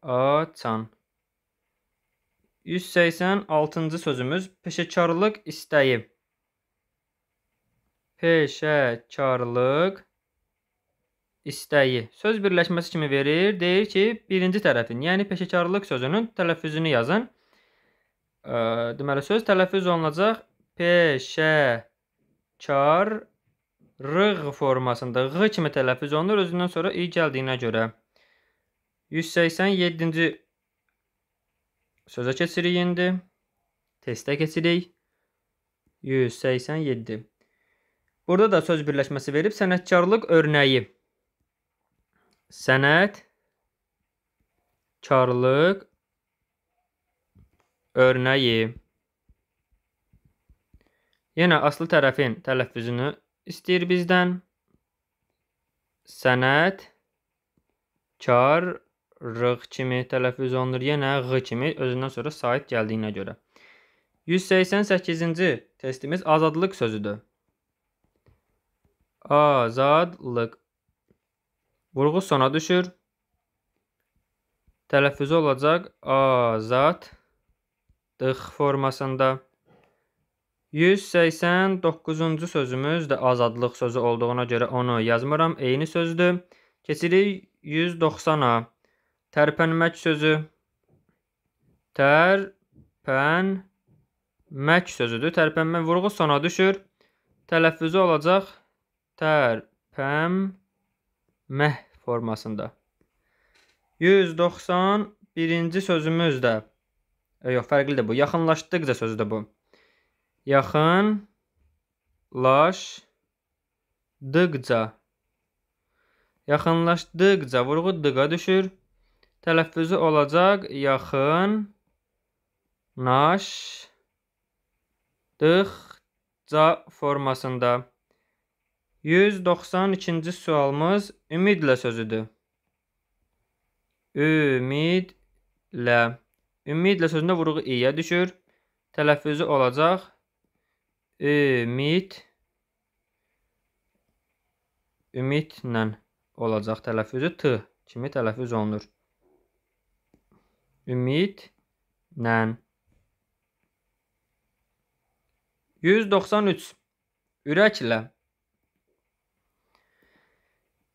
Speaker 1: açan. 186-cı sözümüz peşəkarlıq istəyi. Peşəkarlıq istəyi söz birləşməsi kimi verir. Deyir ki, birinci tərəfin, yəni peşəkarlıq sözünün tələffüzünü yazın. E, deməli söz tələffüz olunacaq peşəkarlıq formasında. Ğ kimi tələffüz olunur özündən sonra i gəldiyinə görə. 187-ci sözə keçirik indi. Testə keçirik. 187. Burada da söz birləşməsi verib sənətkarlıq örnəyi sənət, karlıq örnəyi. Yenə aslı tərəfin tələffüzünü istəyir bizdən. Sənət, kar, rıq kimi tələffüz olunur. Yenə ğı kimi özündən sonra sait gəldiyinə görə. 188-ci testimiz azadlıq sözüdür. Azadlıq. Vurğu sona düşür. Tələffüzü olacaq azadlıq formasında. 189-cu sözümüz də azadlıq sözü olduğuna görə onu yazmıram. Eyni sözdür. Keçirik 190-a. Tərpənmək sözü. Tərpənmək sözüdür. Tərpənmə vurğu sona düşür. Tələffüzü olacaq tərpənmək məh formasında. 191-ci sözümüz də yox, fərqlidir bu. Yaxınlaşdıqca sözü də bu. Yaxın laş dıqca yaxınlaşdıqca vurğu dıqa düşür. Tələffüzü olacaq yaxın naş dıqca formasında. 192-ci sualımız ümidlə sözüdür. Ümidlə. Ümidlə sözündə vurğu i-yə düşür. Tələffüzü olacaq. Ümid. Ümidlə olacaq tələffüzü t kimi tələffüz olunur. Ümidlə. 193. Ürəklə.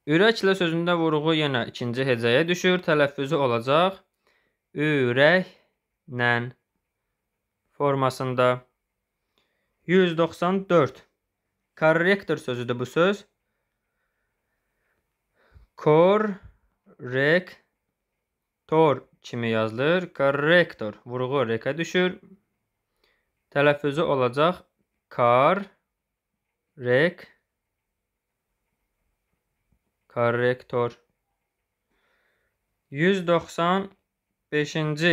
Speaker 1: Ürəklə sözündə vurğu yenə ikinci hecəyə düşür. Tələffüzü olacaq ürəklə formasında. 194. Korrektor sözüdür bu söz. Korrektor kimi yazılır. Korrektor vurğu rekə düşür. Tələffüzü olacaq kar rek korrektor 195-ci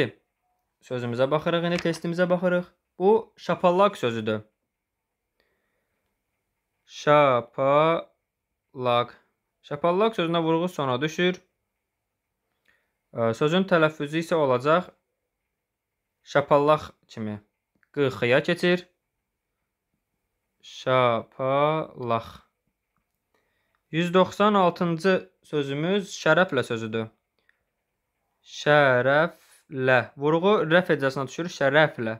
Speaker 1: sözümüzə baxırıq, indi testimizə baxırıq. Bu şapalaq sözüdür. Şapalaq. Şapallaq sözünə vurğu sona düşür. Sözün tələffüzü isə olacaq şapallaq kimi. Qıxıya keçir. Şapalaq. 196-cı sözümüz şərəflə sözüdür. Şərəflə. Vurğu rəf ədəsinə düşür şərəflə.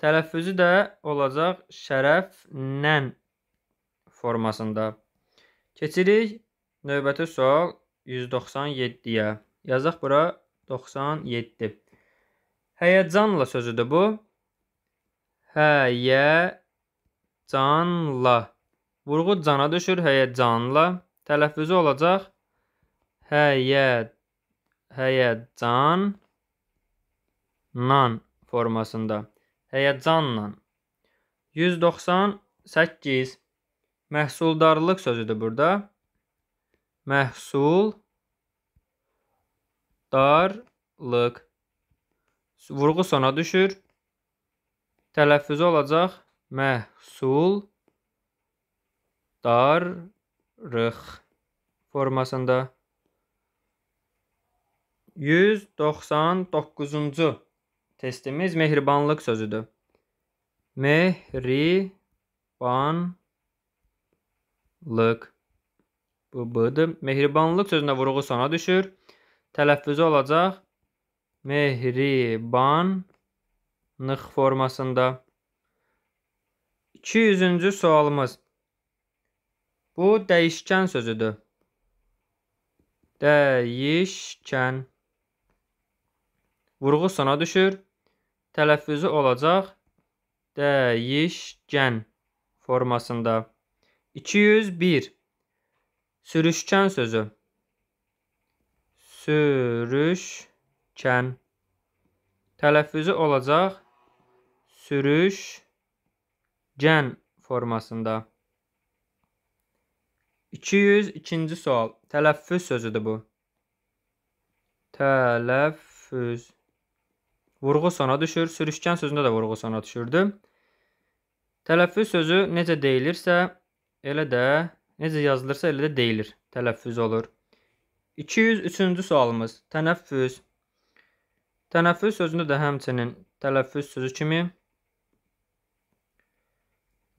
Speaker 1: Tələffüzü də olacaq şərəflə formasında. Keçirik növbəti sual 197-yə. Yazaq bura 97. Həyəcanla sözüdür bu. Həyəcanla. Vurğu cana düşür həyəcanla. Tələffüzü olacaq həyə həyəcan nan formasında. Həyəcanla. 198 Məhsuldarlıq sözüdür burada. Məhsul darlıq. Vurğu sona düşür. Tələffüzü olacaq məhsul darıq formasında 199-cu testimiz mehribanlıq sözüdür. Mehribanlıq. Bu B-dir. Mehribanlıq sözündə vurğu sona düşür. Tələffüzü olacaq mehribanlıq formasında. 200-cü sualımız. Bu dəyişkən sözüdür. Dəyişkən. Vurğu sona düşür. Tələffüzü olacaq dəyişkən formasında. 201. Sürüşkən sözü. Sürüşkən. Tələffüzü olacaq sürüşkən formasında. 202-ci sual. Tələffüz sözüdür bu. Tələffüz. Vurğu sona düşür. Sürüşkən sözündə də vurğu sona düşürdü. Tələffüz sözü necə deyilirsə, elə də necə yazılırsa elə də deyilir. Tələffüz olur. 203-cü sualımız tənəffüs. Tənəffüs sözündə də həmçinin tələffüz sözü kimi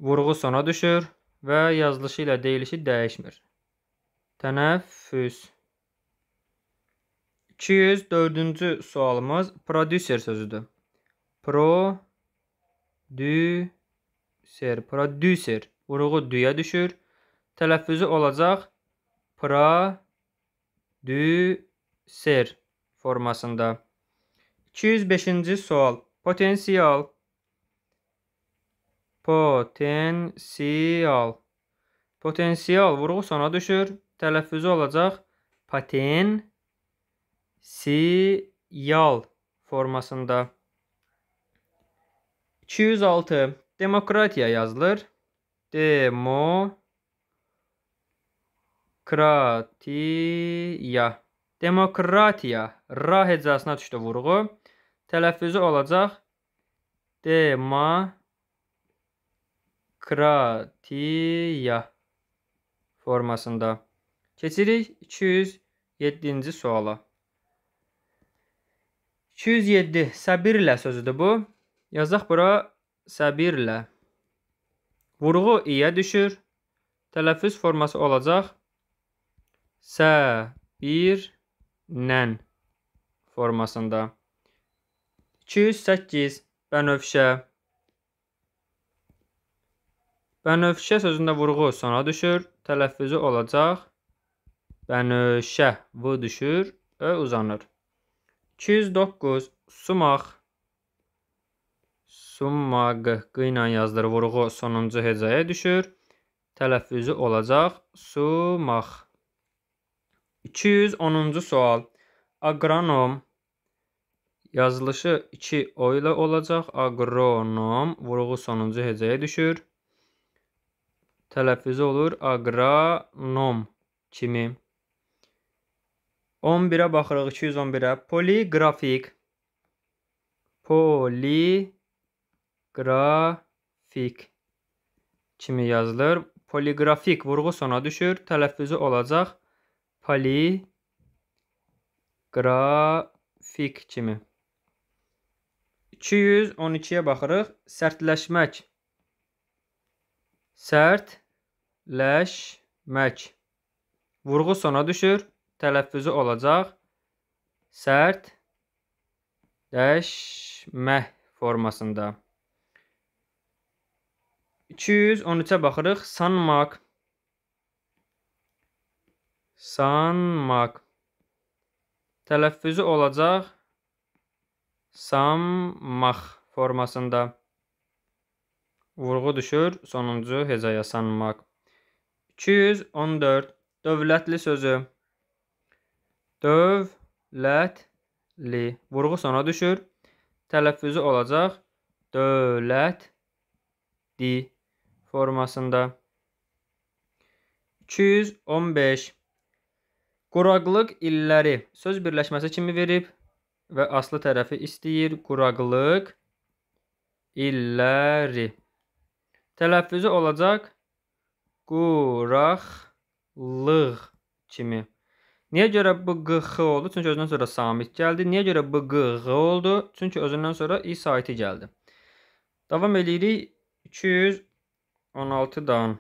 Speaker 1: vurğu sona düşür və yazılışı ilə deyilişi dəyişmir. Tənəffüs 204-cü sualımız prodüser sözüdür. Pro dü ser prodüser vuruğu düyə düşür. Tələffüzü olacaq pra dü ser formasında. 205-ci sual potensial Potensial. Potensial vurğu sona düşür. Tələffüzü olacaq paten siyal formasında. 206. Demokratiya yazılır. Demo kratiya. Demokratiya. Ra hecasına düşdü vurğu. Tələffüzü olacaq dema Demokratiya formasında. Keçirik 207-ci suala. 207 səbirlə sözüdür bu. Yazaq bura səbirlə. Vurğu iyə düşür. Tələffüz forması olacaq səbirlə formasında. 208 Bənövşə Bənövşə sözündə vurğu sona düşür, tələffüzü olacaq. Bənövşə v düşür, ö uzanır. 209 sumaq Summaq q ilə yazılır. Vurğu sonuncu hecaya düşür. Tələffüzü olacaq sumaq. 210-cu sual. Aqronom yazılışı 2 o ilə olacaq. Aqronom vurğu sonuncu hecaya düşür. Tələffüzü olur aqronom kimi. 11-ə baxırıq 211-ə. Poliqrafik. Poliqrafik kimi yazılır. Poliqrafik vurğu sona düşür. Tələffüzü olacaq poliqrafik kimi. 212-yə baxırıq. Sərtləşmək. Sərt Ləşmək. Vurğu sona düşür. Tələffüzü olacaq sərt dəşməh formasında. 213-ə baxırıq. Sanmaq. Sanmaq. Tələffüzü olacaq sanmaq formasında. Vurğu düşür sonuncu hecaya sanmaq. 214. Dövlətli sözü. Dövlətli. Vurğu sona düşür. Tələffüzü olacaq dövlətli formasında. 215. Quraqlıq illəri söz birləşməsi kimi verib və aslı tərəfi istəyir. Quraqlıq illəri. Tələffüzü olacaq quraqlıq kimi. Niyə görə BQX oldu? Çünki özündən sonra samit gəldi. Niyə görə BQG oldu? Çünki özündən sonra i saiti gəldi. Davam edirik 216-dan.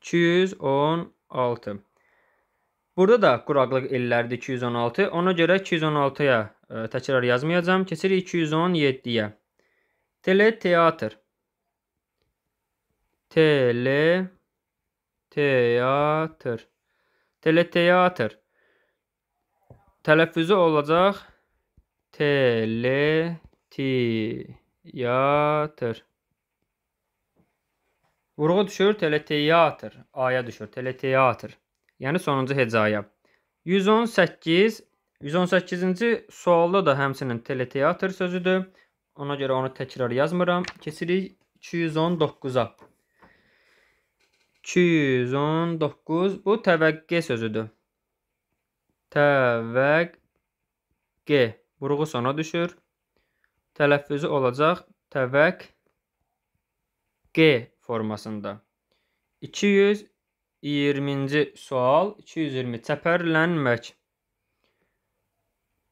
Speaker 1: 216. Burada da quraqlıq illərdir 216. Ona görə 216-ya e, təkrar yazmayacağam. Keçirik 217-yə. Teleteatr. Tele teatr. Teleteatr. Tələffüzü olacaq tele teatr. Vurğu düşür teleteatr. Aya düşür teleteatr. Yəni sonuncu hecaya. 118 118-ci sualda da həmçinin teleteatr sözüdür. Ona görə onu təkrar yazmıram. Keçirik 219-a. 219 bu təvəqqə sözüdür. Təvəqqə vurğu sona düşür. Tələffüzü olacaq təvəqqə formasında. 220-ci sual 220 çəpərlənmək.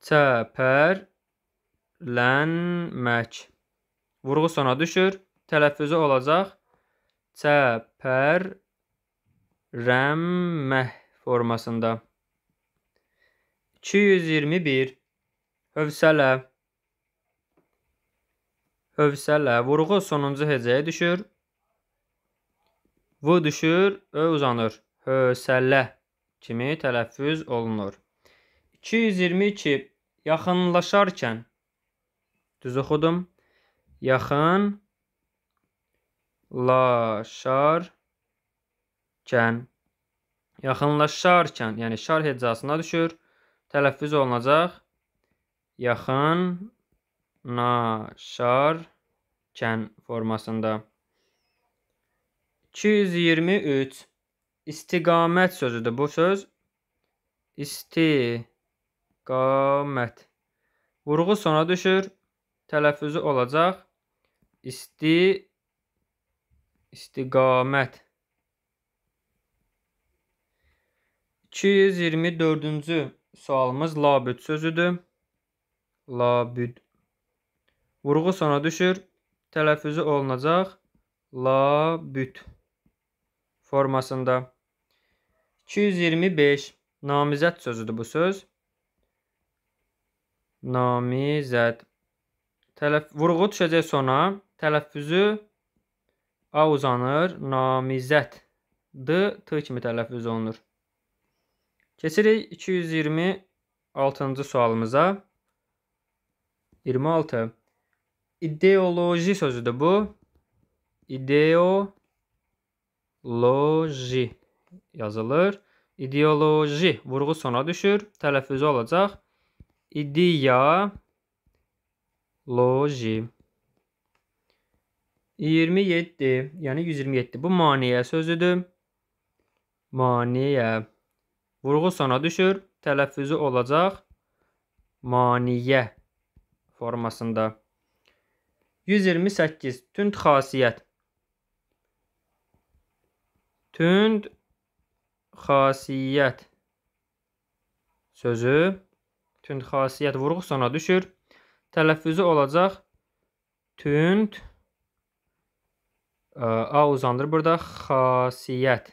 Speaker 1: Çəpər Lənmək. Vurğu sona düşür. Tələffüzü olacaq çəpərləməh formasında. 221. Hövsələ. Hövsələ. Vurğu sonuncu hecəyə düşür. V düşür, ö uzanır. Hösələ kimi tələffüz olunur. 222. Yaxınlaşarkən. Düz oxudum. Yaxın laşarkən. Yaxınlaşarkən, yəni şar heccasına düşür. Tələffüz olunacaq. Yaxın naşarkən formasında. 223 istiqamət sözüdür bu söz. İstiqamət. Vurğu sona düşür tələffüzü olacaq isti istiqamət. 224-cü sualımız labüd sözüdür. Labüd. Vurğu sona düşür. Tələffüzü olunacaq labüd formasında. 225 namizəd sözüdür bu söz. Namizəd. Tələf vurğu düşəcək sona. Tələffüzü a uzanır. Namizət d t kimi tələffüz olunur. Keçirik 226-cı sualımıza. 26. İdeoloji sözüdür bu. İdeoloji yazılır. İdeoloji vurğu sona düşür. Tələffüzü olacaq. İdeya Loji. 27 yəni 127 bu maniyə sözüdür. Maniyə. Vurğu sona düşür. Tələffüzü olacaq maniyə formasında. 128 tünd xasiyyət. Tünd xasiyyət sözü tünd xasiyyət vurğu sona düşür. Tələffüzü olacaq tünd A uzandır. Burada xasiyyət.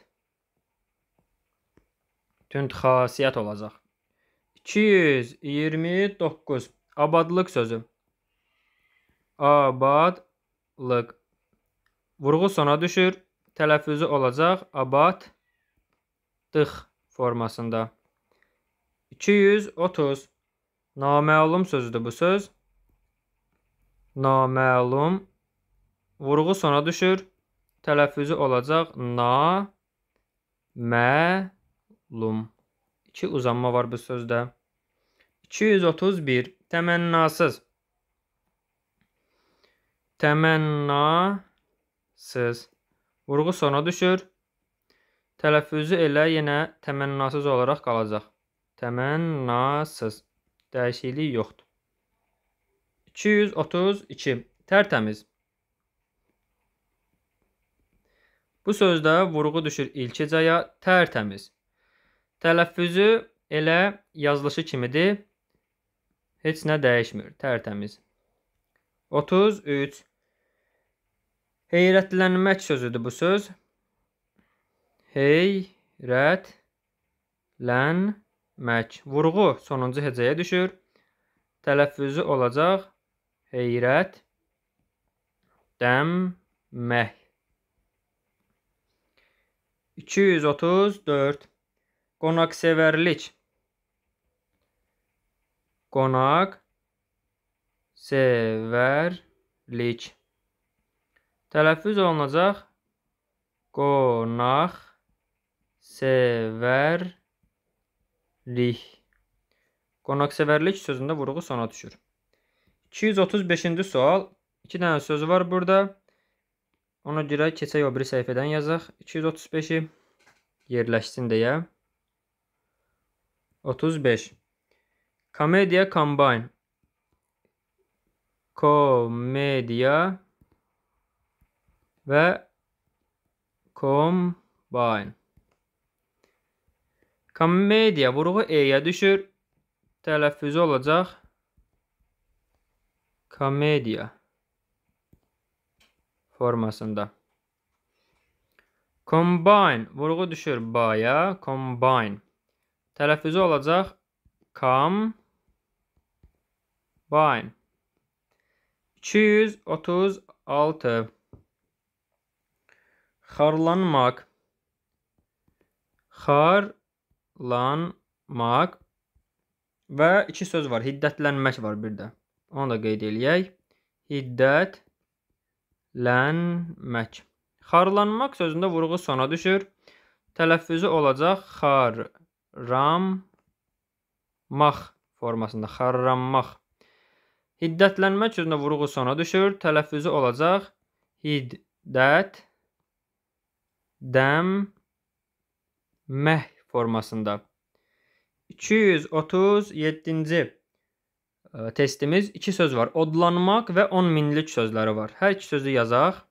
Speaker 1: Tünd xasiyyət olacaq. 229. Abadlıq sözü. Abadlıq. Vurğu sona düşür. Tələffüzü olacaq abadlıq formasında. 230. Naməlum sözdür bu söz naməlum. Vurğu sona düşür. Tələffüzü olacaq na məlum. İki uzanma var bu sözdə. 231. Təmənnasız. Təmənnasız. Vurğu sona düşür. Tələffüzü elə yenə təmənnasız olaraq qalacaq. Təmənnasız. Dəyişiklik yoxdur. 232. Tərtəmiz. Bu sözdə vurğu düşür ilkicəyə tərtəmiz. Tələffüzü elə yazılışı kimidir. Heç nə dəyişmir. Tərtəmiz. 33. Heyrətlənmək sözüdür bu söz. Heyrətlənmək. Vurğu sonuncu hecəyə düşür. Tələffüzü olacaq heyrət, dəmmək. 234. Qonaqsevərlik. Qonaq sevərlik. Tələffüz olunacaq qonaq sevərlik. Qonaqsevərlik sözündə vurğu sona düşür. 235-ci sual. 2 dənə söz var burada. Ona görə keçək o biri səhifədən yazaq. 235-i yerləşsin deyə. 35. Komediya combine. Komediya və combine. Komediya vurğu E-yə düşür. Tələffüzü olacaq komediya formasında. Combine vurğu düşür baya, combine. Tələffüzü olacaq com Vine. 236 Xarlanmaq Xarlanmaq və iki söz var. Hiddətlənmək var bir də. Onu da qeyd eləyək. Hiddətlənmək. Xarlanmaq sözündə vurğu sona düşür. Tələffüzü olacaq xarramaq formasında. Xarramaq. Hiddətlənmək sözündə vurğu sona düşür. Tələffüzü olacaq hiddət dəmməh formasında. 237-ci E, testimiz iki söz var. Odlanmaq və 10 minlik sözləri var. Hər iki sözü yazaq.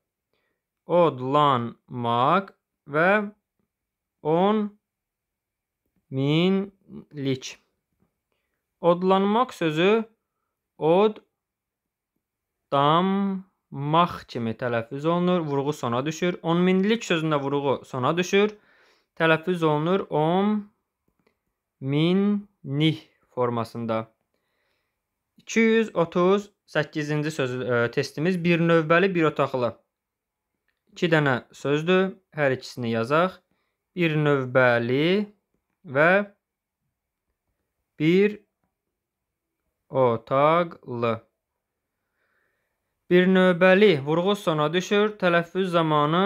Speaker 1: Odlanmaq və 10 minlik. Odlanmaq sözü od dammaq kimi tələffüz olunur. Vurğu sona düşür. 10 minlik sözündə vurğu sona düşür. Tələffüz olunur 10 minlik formasında. 238-ci söz ə, e, testimiz bir növbəli bir otaqlı. 2 dənə sözdür. Hər ikisini yazaq. Bir növbəli və bir otaqlı. Bir növbəli vurğu sona düşür. Tələffüz zamanı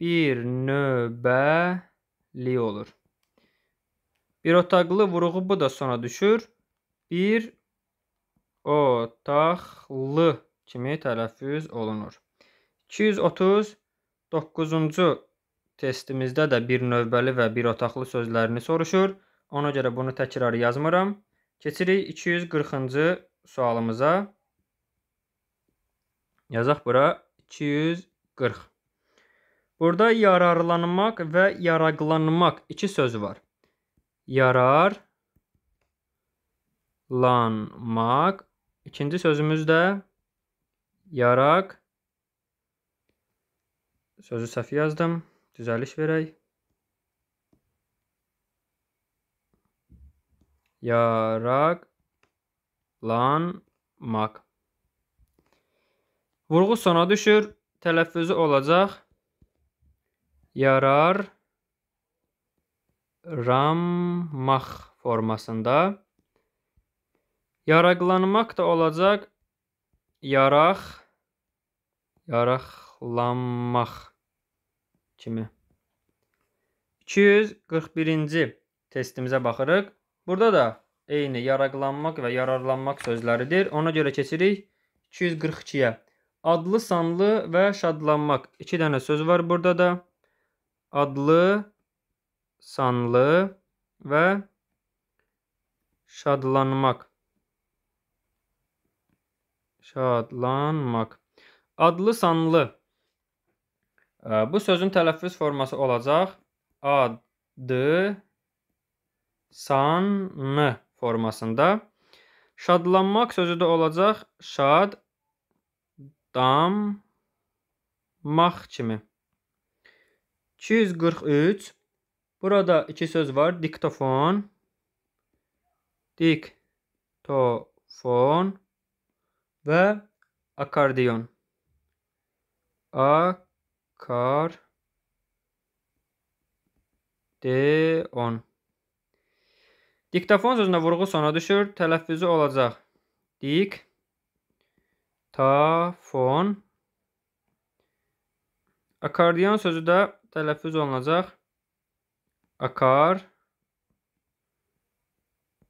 Speaker 1: bir növbəli olur. Bir otaqlı vurğu bu da sona düşür. Bir Otaqlı kimi tələffüz olunur. 239-cu testimizdə də bir növbəli və bir otaqlı sözlərini soruşur. Ona görə bunu təkrar yazmıram. Keçirik 240-cı sualımıza. Yazaq bura 240. Burada yararlanmaq və yaraqlanmaq iki sözü var. Yararlanmaq İkinci sözümüz də yaraq. Sözü səhv yazdım. Düzəliş verək. Yaraqlanmaq. Vurğu sona düşür. Tələffüzü olacaq. Yarar. Rammaq formasında. Yaraqlanmaq da olacaq yaraq yaraqlanmaq kimi. 241-ci testimizə baxırıq. Burada da eyni yaraqlanmaq və yararlanmaq sözləridir. Ona görə keçirik 242-yə. Adlı, sanlı və şadlanmaq. 2 dənə söz var burada da. Adlı, sanlı və şadlanmaq. Şadlanmaq. Adlı sanlı. Bu sözün tələffüz forması olacaq adı sanı formasında. Şadlanmaq sözü də olacaq şad dammaq kimi. 243 Burada iki söz var. Diktofon. Diktofon və akardion. Akar deon. Diktafon sözünə vurğu sona düşür. Tələffüzü olacaq. Dik ta fon. Akardion sözü də tələffüz olunacaq. Akar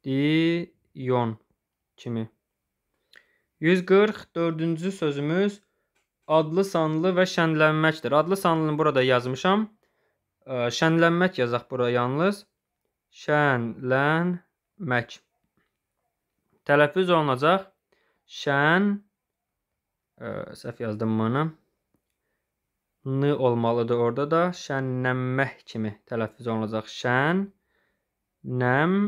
Speaker 1: diyon kimi. 144-cü sözümüz adlı sanlı və şənlənməkdir. Adlı sanlını burada yazmışam. Şənlənmək yazaq bura yalnız. Şənlənmək. Tələffüz olunacaq. Şən səhv yazdım mənə. N olmalıdır orada da. Şənlənmək kimi tələffüz olunacaq. Şən nəm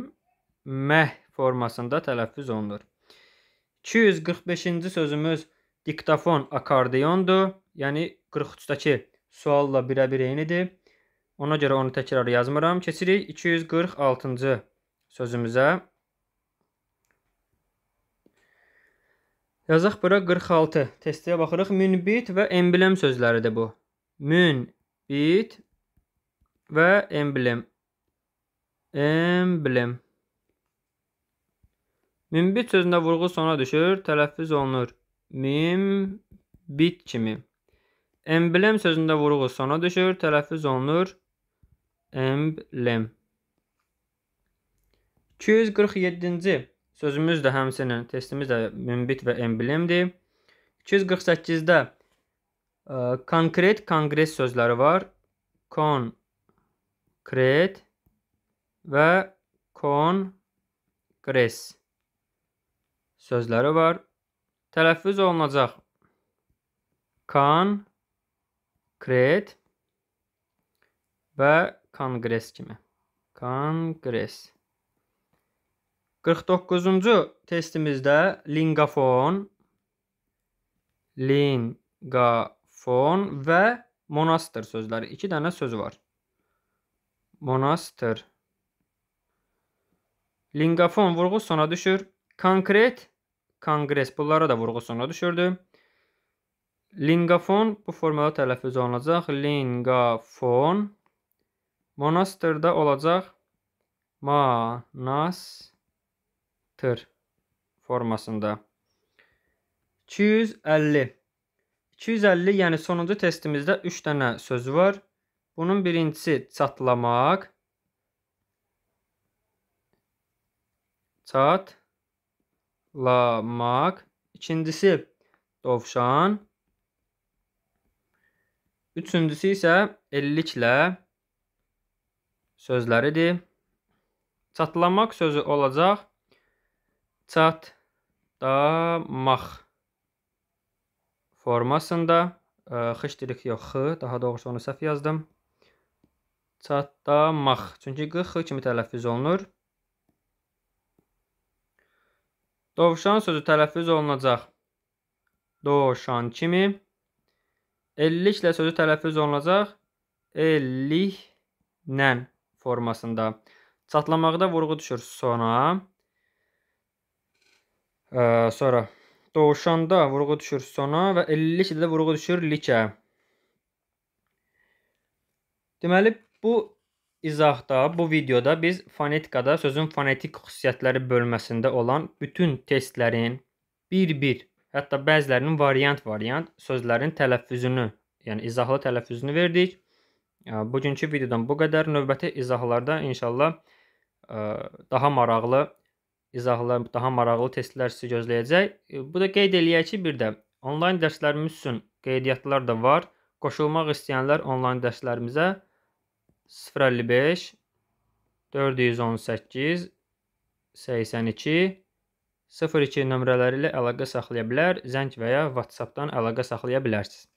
Speaker 1: məh formasında tələffüz olunur. 245-ci sözümüz diktafon akardiondur. Yəni 43-dakı sualla birə-bir eynidir. Ona görə onu təkrar yazmıram. Keçirik 246-cı sözümüzə. Yazaq bura 46. Testiyə baxırıq. Münbit və emblem sözləridir bu. Münbit və emblem. Emblem. Minbit sözündə vurğu sona düşür, tələffüz olunur. Mim, bit kimi. Emblem sözündə vurğu sona düşür, tələffüz olunur. Emblem. 247-ci sözümüz də həmsinin testimiz də minbit və emblemdir. 248-də e, konkret kongres sözləri var. Konkret və kongres sözləri var. Tələffüz olunacaq. Kan, kret və kongres kimi. Kongres. 49-cu testimizdə lingafon, lingafon və monastır sözləri. İki dənə söz var. Monastır. Lingafon vurğu sona düşür. Konkret Kongres bunlara da vurğusunu düşürdü. Lingafon bu formada tələffüz olunacaq. Lingafon monastırda olacaq. Manastır formasında. 250 250 yəni sonuncu testimizdə 3 dənə söz var. Bunun birincisi çatlamaq. Çat Lamak. İkincisi dovşan. Üçüncüsü isə elliklə sözləridir. Çatlamaq sözü olacaq. Çatdamaq formasında e, xışdirik yox, x, daha doğrusu onu səhv yazdım. Çatdamaq. Çünki q x kimi tələffüz olunur. Dovşan sözü tələffüz olunacaq. Doşan kimi. Elliklə sözü tələffüz olunacaq. Elliklə formasında. Çatlamaqda vurğu düşür sona. Ə, sonra e, doğuşanda vurğu düşür sona və elliklə də vurğu düşür likə. Deməli bu izahda, bu videoda biz fonetikada sözün fonetik xüsusiyyətləri bölməsində olan bütün testlərin bir-bir, hətta bəzilərinin variant-variant sözlərin tələffüzünü, yəni izahlı tələffüzünü verdik. Bugünkü videodan bu qədər. Növbəti izahlarda inşallah daha maraqlı izahlar, daha maraqlı testlər sizi gözləyəcək. Bu da qeyd eləyək ki, bir də onlayn dərslərimiz üçün qeydiyyatlar da var. Qoşulmaq istəyənlər onlayn dərslərimizə 055 418 82 02 nömrələri ilə əlaqə saxlaya bilər, zəng və ya WhatsApp-dan əlaqə saxlaya bilərsiniz.